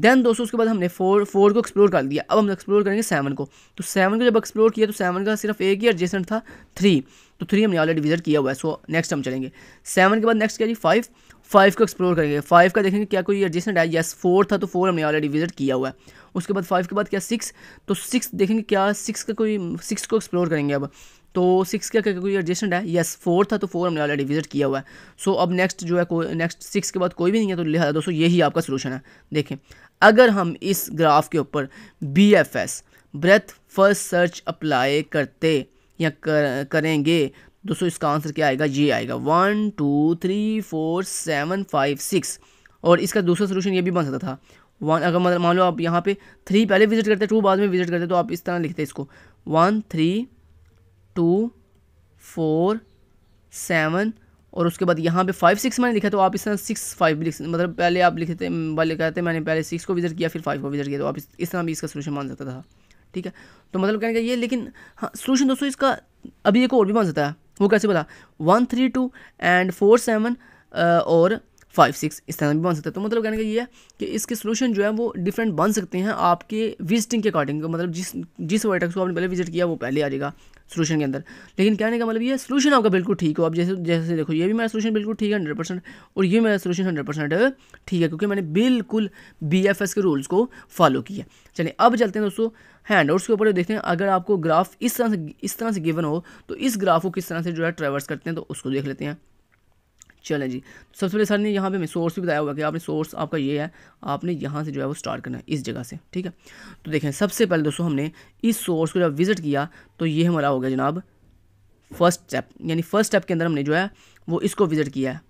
Speaker 1: देन दोस्तों उसके बाद हमने फोर फोर को एक्सप्लोर कर दिया अब हम एक्सप्लोर करेंगे सेवन को तो सेवन को जब एक्सप्लोर किया तो सेवन का सिर्फ एक ही एडजेसेंट था थ्री तो थ्री हमने ऑलरेडी विजिट किया हुआ है सो नेक्स्ट हम चलेंगे सेवन के बाद नेक्स्ट क्या जी फाइव फाइव को एक्सप्लोर करेंगे फाइव का देखेंगे क्या कोई एडजेसेंट है यस फोर था तो फोर हमने ऑलरेडी विजिट किया हुआ है उसके बाद फाइव के बाद क्या सिक्स तो सिक्स देखेंगे क्या सिक्स का कोई सिक्स को एक्सप्लोर करेंगे अब तो सिक्स का क्या कोई एडजस्टेंट है यस फोर था तो फोर हमने ऑलरेडी विजिट किया हुआ है सो अब नेक्स्ट जो है कोई नेक्स्ट सिक्स के बाद कोई भी नहीं है तो लिहाजा दोस्तों यही आपका सोलूशन है देखें अगर हम इस ग्राफ के ऊपर B F S breadth first search apply करते या कर, करेंगे दोस्तों इसका आंसर क्या आएगा ये आएगा one two three four seven five six और इसका दूसरा सोल्यूशन ये भी बन सकता था वन अगर मतलब मान लो आप यहाँ पे थ्री पहले विजिट करते टू बाद में विजिट करते तो आप इस तरह लिखते इसको one three two four seven और उसके बाद यहाँ पे फाइव सिक्स मैंने लिखा तो आप इस तरह सिक्स फाइव भी लिख मतलब पहले आप लिखते वाले कहते मैंने पहले सिक्स को विज़िट किया फिर फाइव को विज़िट किया तो आप इस, तरह भी इसका सोल्यूशन मान सकता था ठीक है तो मतलब कहने का ये लेकिन हाँ सोल्यूशन दोस्तों इसका अभी एक और भी मान सकता है वो कैसे बता one three two and four seven और फाइव सिक्स इस तरह भी बन सकता है तो मतलब कहने का ये है कि इसके सोल्यूशन जो है वो डिफरेंट बन सकते हैं आपके विजिटिंग के अकॉर्डिंग मतलब जिस जिस वर्टेक्स को आपने पहले विजिट किया वो पहले आ जाएगा सोल्यूशन के अंदर लेकिन कहने का मतलब ये सोल्यूशन आपका बिल्कुल ठीक हो आप जैसे जैसे देखो ये भी मेरा सोल्यूशन बिल्कुल ठीक है हंड्रेड परसेंट और ये मेरा सोल्यूशन हंड्रेड परसेंट ठीक है क्योंकि मैंने बिल्कुल बी एफ एस के रूल्स को फॉलो किया चलिए अब चलते हैं दोस्तों हैंड आउट्स के ऊपर देखते हैं अगर आपको ग्राफ इस तरह से इस तरह से गिवन हो तो इस ग्राफ को किस तरह से जो है ट्रेवर्स करते हैं तो उसको देख लेते हैं चलें जी सबसे पहले सर ने यहाँ पे मैं सोर्स भी बताया हुआ कि आपने सोर्स आपका ये है आपने यहाँ से जो है वो स्टार्ट करना है इस जगह से ठीक है तो देखें सबसे पहले दोस्तों हमने इस सोर्स को जब विज़िट किया तो ये हमारा हो गया जनाब फर्स्ट स्टेप यानी फर्स्ट स्टेप के अंदर हमने जो है वो इसको विज़िट किया है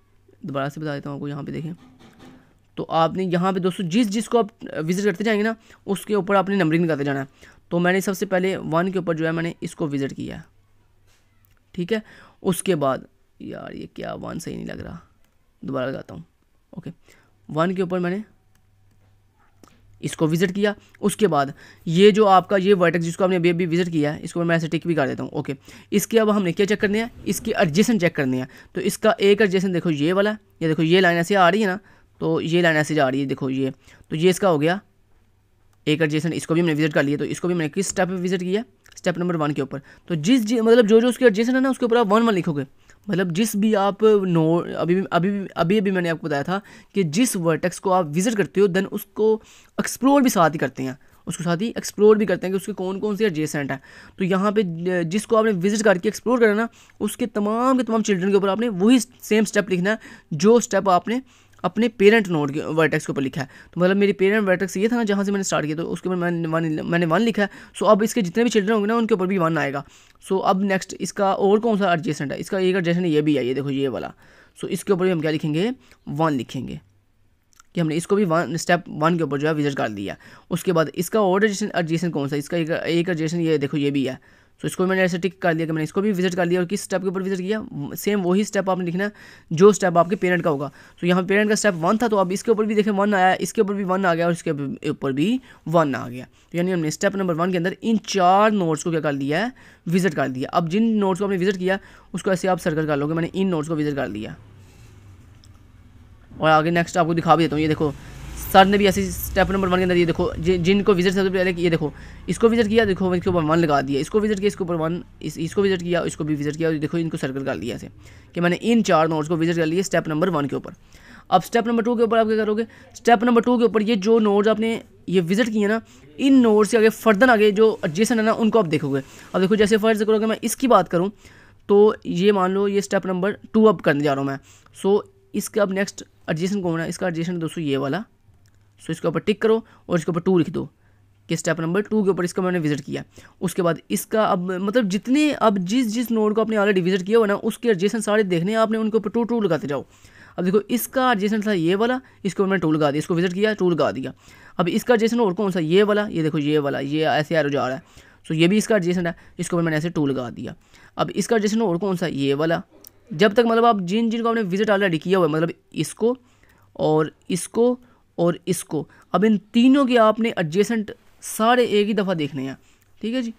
Speaker 1: दोबारा से बता देता हूँ आपको यहाँ पर देखें तो आपने यहाँ पर दोस्तों जिस जिसको आप विज़िट करते जाएंगे ना उसके ऊपर आपने नंबरिंग करते जाना है तो मैंने सबसे पहले वन के ऊपर जो है मैंने इसको विज़िट किया है ठीक है उसके बाद यार ये क्या वन सही नहीं लग रहा दोबारा लगाता हूँ ओके वन के ऊपर मैंने इसको विज़िट किया उसके बाद ये जो आपका ये वर्टेक्स जिसको हमने अभी अभी विज़िट किया है इसको मैं ऐसे टिक भी कर देता हूँ ओके इसके अब हमने क्या चेक करने हैं इसकी एडजेसन चेक करनी है तो इसका एक एडजेसन देखो ये वाला ये देखो ये लाइन ऐसे आ रही है ना तो ये लाइन ऐसे जा रही है देखो ये तो ये इसका हो गया एक एडजेसन इसको भी हमने विजिट कर लिया तो इसको भी मैंने किस स्टेप पर विजिट किया स्टेप नंबर वन के ऊपर तो जिस मतलब जो जो उसके एडजेसन है ना उसके ऊपर आप वन वन लिखोगे मतलब जिस भी आप नो अभी अभी अभी अभी मैंने आपको बताया था कि जिस वर्टेक्स को आप विज़िट करते हो देन उसको एक्सप्लोर भी साथ ही करते हैं उसके साथ ही एक्सप्लोर भी करते हैं कि उसके कौन कौन से एडजेसेंट हैं तो यहाँ पे जिसको आपने विजिट करके एक्सप्लोर करना ना उसके तमाम के तमाम चिल्ड्रन के ऊपर आपने वही सेम स्टेप लिखना है जो स्टेप आपने अपने पेरेंट नोड के वर्टेक्स के ऊपर लिखा है तो मतलब मेरी पेरेंट वर्टेक्स ये था ना जहाँ से मैंने स्टार्ट किया तो उसके ऊपर मैंने वन मैंने वन लिखा है सो अब इसके जितने भी चिल्ड्रन होंगे ना उनके ऊपर भी वन आएगा सो अब नेक्स्ट इसका और कौन सा एडजेसेंट है इसका एक एडजेसेंट ये भी है ये देखो ये वाला सो इसके ऊपर भी हम क्या लिखेंगे वन लिखेंगे कि हमने इसको भी वन स्टेप वन के ऊपर जो है विजिट कर दिया उसके बाद इसका और एडजेसेंट एडजेसेंट कौन सा इसका एक एडजेसेंट ये देखो ये भी है तो इसको मैंने ऐसे टिक कर दिया कि मैंने इसको भी विजिट कर लिया और किस स्टेप के ऊपर विजिट किया सेम वही स्टेप आपने लिखना जो स्टेप आपके पेरेंट का होगा तो यहाँ पेरेंट का स्टेप वन था तो अब इसके ऊपर भी देखें वन आया इसके ऊपर भी वन आ गया और इसके ऊपर भी वन आ गया तो यानी हमने स्टेप नंबर वन के अंदर इन चार नोट्स को क्या कर दिया है विजिट कर दिया अब जिन नोट्स को आपने विजिट किया उसको ऐसे आप सर्कल कर लोगे मैंने इन नोट्स को विजिट कर लिया और आगे नेक्स्ट आपको दिखा भी देता हूँ ये देखो सर ने भी ऐसे स्टेप नंबर वन के अंदर ये देखो जिनको विजिट सबसे पहले ये देखो इसको विजिट किया देखो इसके ऊपर वन लगा दिया इसको विजिट किया इसके ऊपर वन इसको विजिट किया इसको भी विजिट किया और देखो इनको सर्कल कर लिया ऐसे कि मैंने इन चार नोट्स को विजिट कर लिया स्टेप नंबर वन के ऊपर अब स्टेप नंबर टू के ऊपर आप क्या करोगे स्टेप नंबर टू के ऊपर ये जो नोट्स आपने ये विजिट किए ना इन नोट्स के आगे फर्दर आगे जो एडजेसन है ना उनको आप देखोगे अब देखो जैसे फर्ज करोगे मैं इसकी बात करूँ तो ये मान लो ये स्टेप नंबर टू अब करने जा रहा हूँ मैं सो so, इसका अब नेक्स्ट एडजेसन कौन है इसका एडजेसन दोस्तों ये वाला सो इसके ऊपर टिक करो और इसके ऊपर टू लिख दो कि स्टेप नंबर टू के ऊपर इसका मैंने विजिट किया उसके बाद इसका अब मतलब जितने अब जिस जिस नोड को आपने ऑलरेडी विजिट किया हुआ ना उसके एडजेसन सारे देखने आपने उनके ऊपर टू टू लगाते जाओ अब देखो इसका एडजेसन था ये वाला इसको मैंने टू लगा दिया इसको विजिट किया टू लगा दिया अब इसका एडजेसन और कौन सा ये वाला ये देखो ये वाला ये ऐसे आरोप जा रहा है सो ये भी इसका एडजेसन है इसको मैंने ऐसे टू लगा दिया अब इसका एडजेसन और कौन सा ये वाला जब तक मतलब आप जिन जिनको आपने विजिट ऑलरेडी किया हुआ है मतलब इसको और इसको और इसको अब इन तीनों के आपने एडजेसेंट सारे एक ही दफ़ा देखने हैं ठीक है जी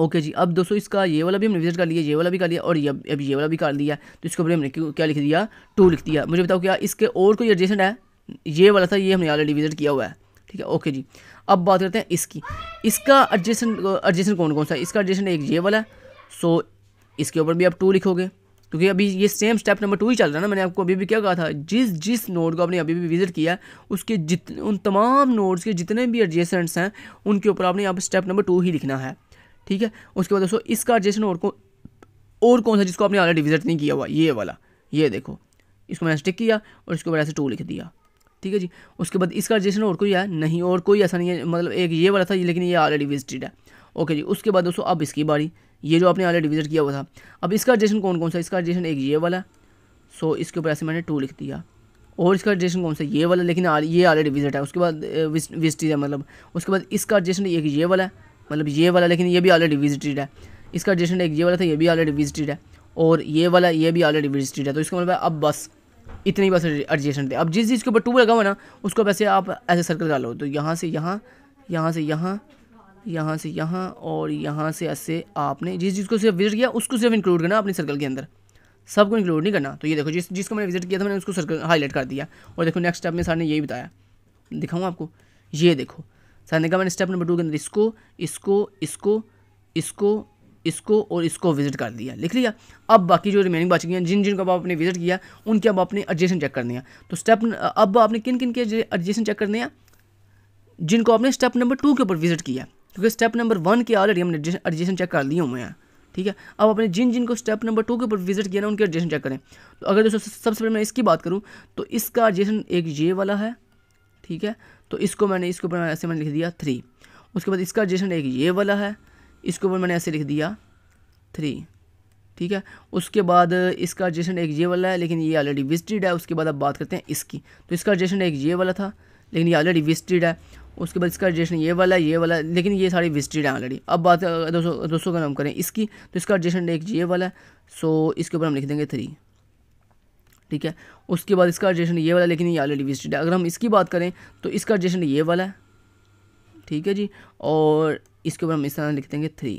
Speaker 1: ओके जी अब दोस्तों इसका ये वाला भी हमने विजिट कर लिया ये वाला भी कर लिया और ये अब ये वाला भी कर लिया तो इसके ऊपर हमने क्या लिख दिया टू लिख दिया मुझे बताओ क्या इसके और कोई एडजेसेंट है ये वाला था ये हमने ऑलरेडी विजिट किया हुआ है ठीक है ओके जी अब बात करते हैं इसकी इसका एडजेसेंट एडजेसेंट कौन कौन सा है इसका एडजेसेंट एक ये वाला है सो इसके ऊपर भी आप टू लिखोगे क्योंकि अभी ये सेम स्टेप नंबर टू ही चल रहा है ना मैंने आपको अभी भी क्या कहा था जिस जिस नोड को आपने अभी भी विजिट किया उसके जितने उन तमाम नोड्स के जितने भी एडजेसेंट्स हैं उनके ऊपर आपने यहाँ पर स्टेप नंबर टू ही लिखना है ठीक है उसके बाद दोस्तों इसका एडजेसेंट और को और कौन सा जिसको आपने ऑलरेडी विजिट नहीं किया हुआ ये वाला ये देखो इसको मैंने स्टिक किया और इसके ऊपर ऐसे टू लिख दिया ठीक है जी उसके बाद इसका एडजेसेंट और कोई है नहीं और कोई ऐसा नहीं है मतलब एक ये वाला था लेकिन ये ऑलरेडी विजिटेड है ओके जी उसके बाद दोस्तों अब इसकी बारी ये जो आपने ऑलरेडी विजिट किया हुआ था अब इसका एडिशन कौन कौन सा इसका एडिशन एक ये वाला सो इसके ऊपर ऐसे मैंने टू लिख दिया और इसका एडिशन कौन सा ये वाला लेकिन ये ऑलरेडी विजिट है उसके बाद विजिटेड है मतलब उसके बाद इसका एडिशन एक ये वाला है मतलब ये वाला लेकिन ये भी ऑलरेडी विजिटेड है इसका एडजेशन एक ये वाला था ये भी ऑलरेडी विजिटेड है और ये वाला ये भी ऑलरेडी विजिटेड है तो इसका मतलब अब बस इतनी बस एडजेशन थे अब जिस चीज़ के ऊपर टू लगा हुआ ना उसको वैसे आप ऐसे सर्कल कर लो तो यहाँ से यहाँ यहाँ से यहाँ यहाँ से यहाँ और यहाँ से ऐसे आपने जिस जिसको सिर्फ विजिट किया उसको सिर्फ इंक्लूड करना अपने सर्कल के अंदर सबको इंक्लूड नहीं करना तो ये देखो जिस जिसको मैंने विजिट किया था मैंने उसको सर्कल हाईलाइट कर दिया और देखो नेक्स्ट स्टेप में सर ने यही बताया दिखाऊँ आपको ये देखो सर ने कहा मैंने स्टेप नंबर टू के अंदर इसको इसको इसको इसको इसको और इसको विजिट कर दिया लिख लिया अब बाकी जो रिमेनिंग बच गई हैं जिन जिनको अब आपने विजिट किया उनके अब आपने एडजेशन चेक करने हैं तो स्टेप अब आपने किन किन के एडजेशन चेक करने हैं जिनको आपने स्टेप नंबर टू के ऊपर विजिट किया क्योंकि स्टेप नंबर वन के ऑलरेडी हमने एडजेशन चेक कर लिए हुए हैं ठीक है अब अपने जिन जिन को स्टेप नंबर टू के ऊपर विजिट किया ना उनके एडजेशन चेक करें तो अगर दोस्तों सबसे पहले मैं इसकी बात करूँ तो इसका एडजेशन एक ये वाला है ठीक है तो इसको मैंने इसके ऊपर ऐसे मैंने लिख दिया थ्री उसके बाद इसका एडजेशन एक ये वाला है इसके ऊपर मैंने ऐसे लिख दिया थ्री ठीक है उसके बाद इसका एडजेशन एक ये वाला है लेकिन ये ऑलरेडी विजिटेड है उसके बाद अब बात करते हैं इसकी तो इसका एडजेशन एक ये वाला था लेकिन ये ऑलरेडी विजिटेड है उसके बाद इसका एडजेशन ये वाला ये वाला लेकिन ये सारी विस्टेड है ऑलरेडी अब बात दोस्तों दोस्तों का नाम करें इसकी तो इसका एडजस्टमेंट एक ये वाला है सो इसके ऊपर हम लिख देंगे थ्री ठीक है उसके बाद इसका एडजस्टमेंट ये वाला लेकिन ये ऑलरेडी विस्टेड है अगर हम इसकी बात करें तो इसका एडजस्टमेंट ये वाला है ठीक है जी और इसके ऊपर हम इस तरह लिख देंगे थ्री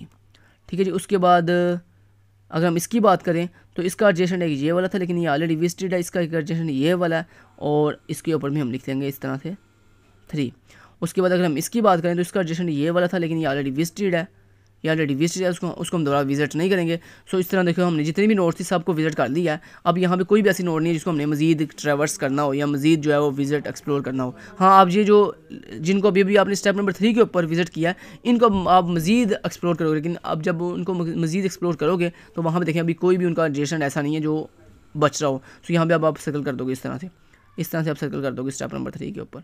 Speaker 1: ठीक है जी उसके बाद अगर हम इसकी बात करें तो इसका एडजेशन एक ये वाला था लेकिन ये ऑलरेडी विस्टेड है इसका एक एडजेशन ये वाला है और इसके ऊपर भी हम लिख देंगे इस तरह से थ्री उसके बाद अगर हम इसकी बात करें तो इसका एडजस्टमेंट ये वाला था लेकिन ये ऑलरेडी विजिटेड है ये ऑलरेडी विजिटेड है उसको उसको हम दोबारा विजिट नहीं करेंगे सो इस तरह देखो हमने जितनी भी नोट थी सबको विजिट कर दिया है अब यहाँ पे कोई भी ऐसी नोट नहीं है जिसको हमने मजीद ट्रेवर्स करना हो या मजीद जो है वो विजिट एक्सप्लोर करना हो हाँ आप ये जो जिनको अभी अभी आपने स्टेप नंबर थ्री के ऊपर विजिट किया है इनको आप मजीद एक्सप्लोर करोगे लेकिन अब जब उनको मजीद एक्सप्लोर करोगे तो वहाँ पर देखें अभी कोई भी उनका एडजेशन ऐसा नहीं है जो बच रहा हो सो यहाँ पर आप सर्कल कर दोगे इस तरह से इस तरह से आप सर्कल कर दोगे स्टेप नंबर थ्री के ऊपर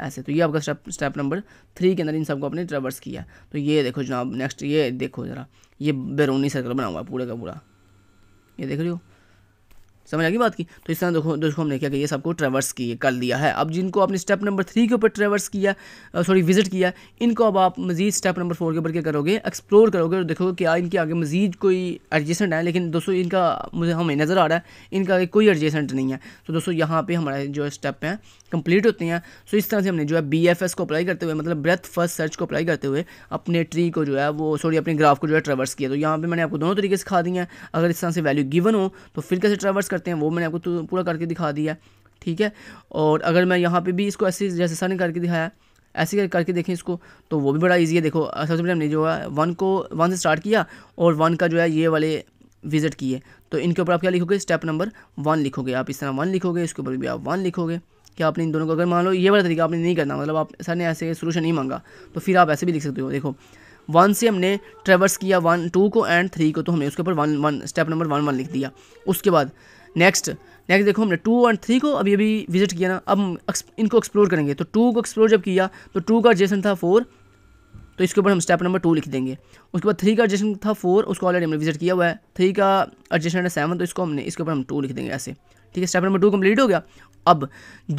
Speaker 1: ऐसे तो ये आपका स्टेप स्टेप नंबर थ्री के अंदर इन सबको आपने ट्रेवर्स किया तो ये देखो जनाब नेक्स्ट ये देखो ज़रा ये बैरूनी सर्कल बना हुआ पूरे का पूरा ये देख रहे हो समझ आ गई बात की तो इस तरह देखो दोस्तों हमने क्या किया सबको ट्रेवर्स किए कर लिया है अब जिनको आपने स्टेप नंबर थ्री के ऊपर ट्रेवर्स किया सॉरी विजिट किया इनको अब आप मजीद स्टेप नंबर फोर के ऊपर क्या करोगे एक्सप्लोर करोगे और देखोगे क्या इनके आगे मजीद कोई एडजेसेंट है लेकिन दोस्तों इनका मुझे हमें नज़र आ रहा है इनका आगे कोई एडजेसेंट नहीं है तो दोस्तों यहाँ पर हमारे जो स्टेप हैं कंप्लीट होते हैं सो तो इस तरह से हमने जो है बी एफ एस को अप्लाई करते हुए मतलब ब्रेथ फर्स्ट सर्च को अप्लाई करते हुए अपने ट्री को जो है वो सॉरी अपने ग्राफ को जो है ट्रेवर्स किया तो यहाँ पर मैंने आपको दोनों तरीके सिखा दिए हैं अगर इस तरह से वैल्यू गिवन हो तो फिर कैसे ट्रेवर्स करते हैं वो मैंने आपको पूरा करके दिखा दिया ठीक है और अगर मैं यहाँ पे भी इसको ऐसे जैसे सर ने करके दिखाया ऐसे करके देखें इसको तो वो भी बड़ा इजी है देखो सबसे पहले हमने जो है वन को वन से स्टार्ट किया और वन का जो है ये वाले विजिट किए तो इनके ऊपर आप क्या लिखोगे स्टेप नंबर वन लिखोगे आप इस तरह वन लिखोगे इसके ऊपर भी आप वन लिखोगे कि आपने इन दोनों को अगर मान लो ये वाला तरीका आपने नहीं करना मतलब आप सर ने ऐसे सोल्यूशन नहीं मांगा तो फिर आप ऐसे भी लिख सकते हो देखो वन से हमने ट्रेवर्स किया वन टू को एंड थ्री को तो हमने उसके ऊपर one one step number one one लिख दिया उसके बाद नेक्स्ट नेक्स्ट देखो हमने टू एंड थ्री को अभी अभी विजिट किया ना अब इनको एक्सप्लोर करेंगे तो टू को एक्सप्लोर जब किया तो टू का जेसन था फोर तो इसके ऊपर हम स्टेप नंबर टू लिख देंगे उसके बाद थ्री का एडजेशन था फोर उसको ऑलरेडी हमने विजिट किया हुआ है थ्री का एडजेशन है सेवन तो इसको हमने इसके ऊपर हम टू लिख देंगे ऐसे ठीक है स्टेप नंबर टू कंप्लीट हो गया अब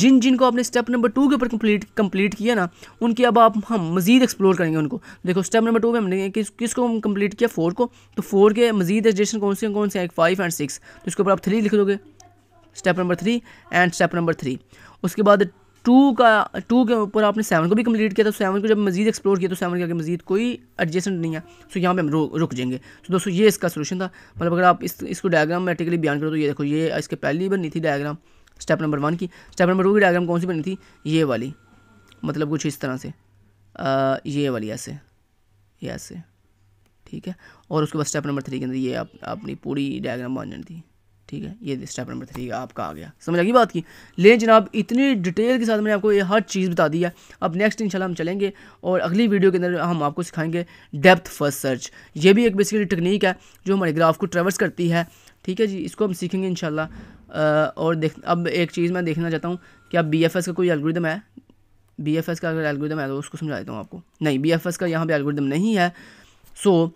Speaker 1: जिन जिन को आपने स्टेप नंबर टू के ऊपर कंप्लीट कंप्लीट किया ना उनकी अब आप हम मजीद एक्सप्लोर करेंगे उनको देखो स्टेप नंबर टू में हमने किस किसको हम कंप्लीट किया फोर को तो फोर के मजीद एजेशन कौन से कौन से हैं फाइव एंड सिक्स तो इसके ऊपर आप थ्री लिख दोगे step number three and step number three उसके बाद टू का टू के ऊपर आपने सेवन को भी कंप्लीट किया तो सेवन को जब मजीद एक्सप्लोर किया तो सेवन के आगे मजीद कोई एडजेसेंट नहीं है सो यहाँ पे हम रुक जाएंगे तो दोस्तों ये इसका सोल्यूशन था मतलब अगर आप इस इसको मेटिकली बयान करो तो ये देखो ये इसके पहली बनी थी डायग्राम स्टेप नंबर वन की स्टेप नंबर टू की डायग्राम कौन सी बनी थी ये वाली मतलब कुछ इस तरह से आ, ये वाली ऐसे ये ऐसे ठीक है और उसके बाद स्टेप नंबर थ्री के अंदर ये आप अपनी पूरी डायग्राम बन जाती है ठीक है ये स्टेप नंबर थ्री आपका आ गया समझ आ गई बात की ले जनाब इतनी डिटेल के साथ मैंने आपको ये हर चीज़ बता दी है अब नेक्स्ट इंशाल्लाह हम चलेंगे और अगली वीडियो के अंदर हम आपको सिखाएंगे डेप्थ फर्स्ट सर्च ये भी एक बेसिकली टेक्निक है जो हमारे ग्राफ को ट्रेवर्स करती है ठीक है जी इसको हम सीखेंगे इन और देख अब एक चीज़ मैं देखना चाहता हूँ अब बी एफ एस का कोई एल्गोरिदम है बी एफ एस का अगर एल्गोरिदम है तो उसको समझा देता हूँ आपको नहीं बी एफ एस का यहाँ पर एल्गोरिदम नहीं है सो so,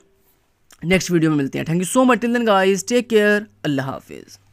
Speaker 1: नेक्स्ट वीडियो में मिलते हैं thank you so much till then guys take care अल्लाह हाफिज़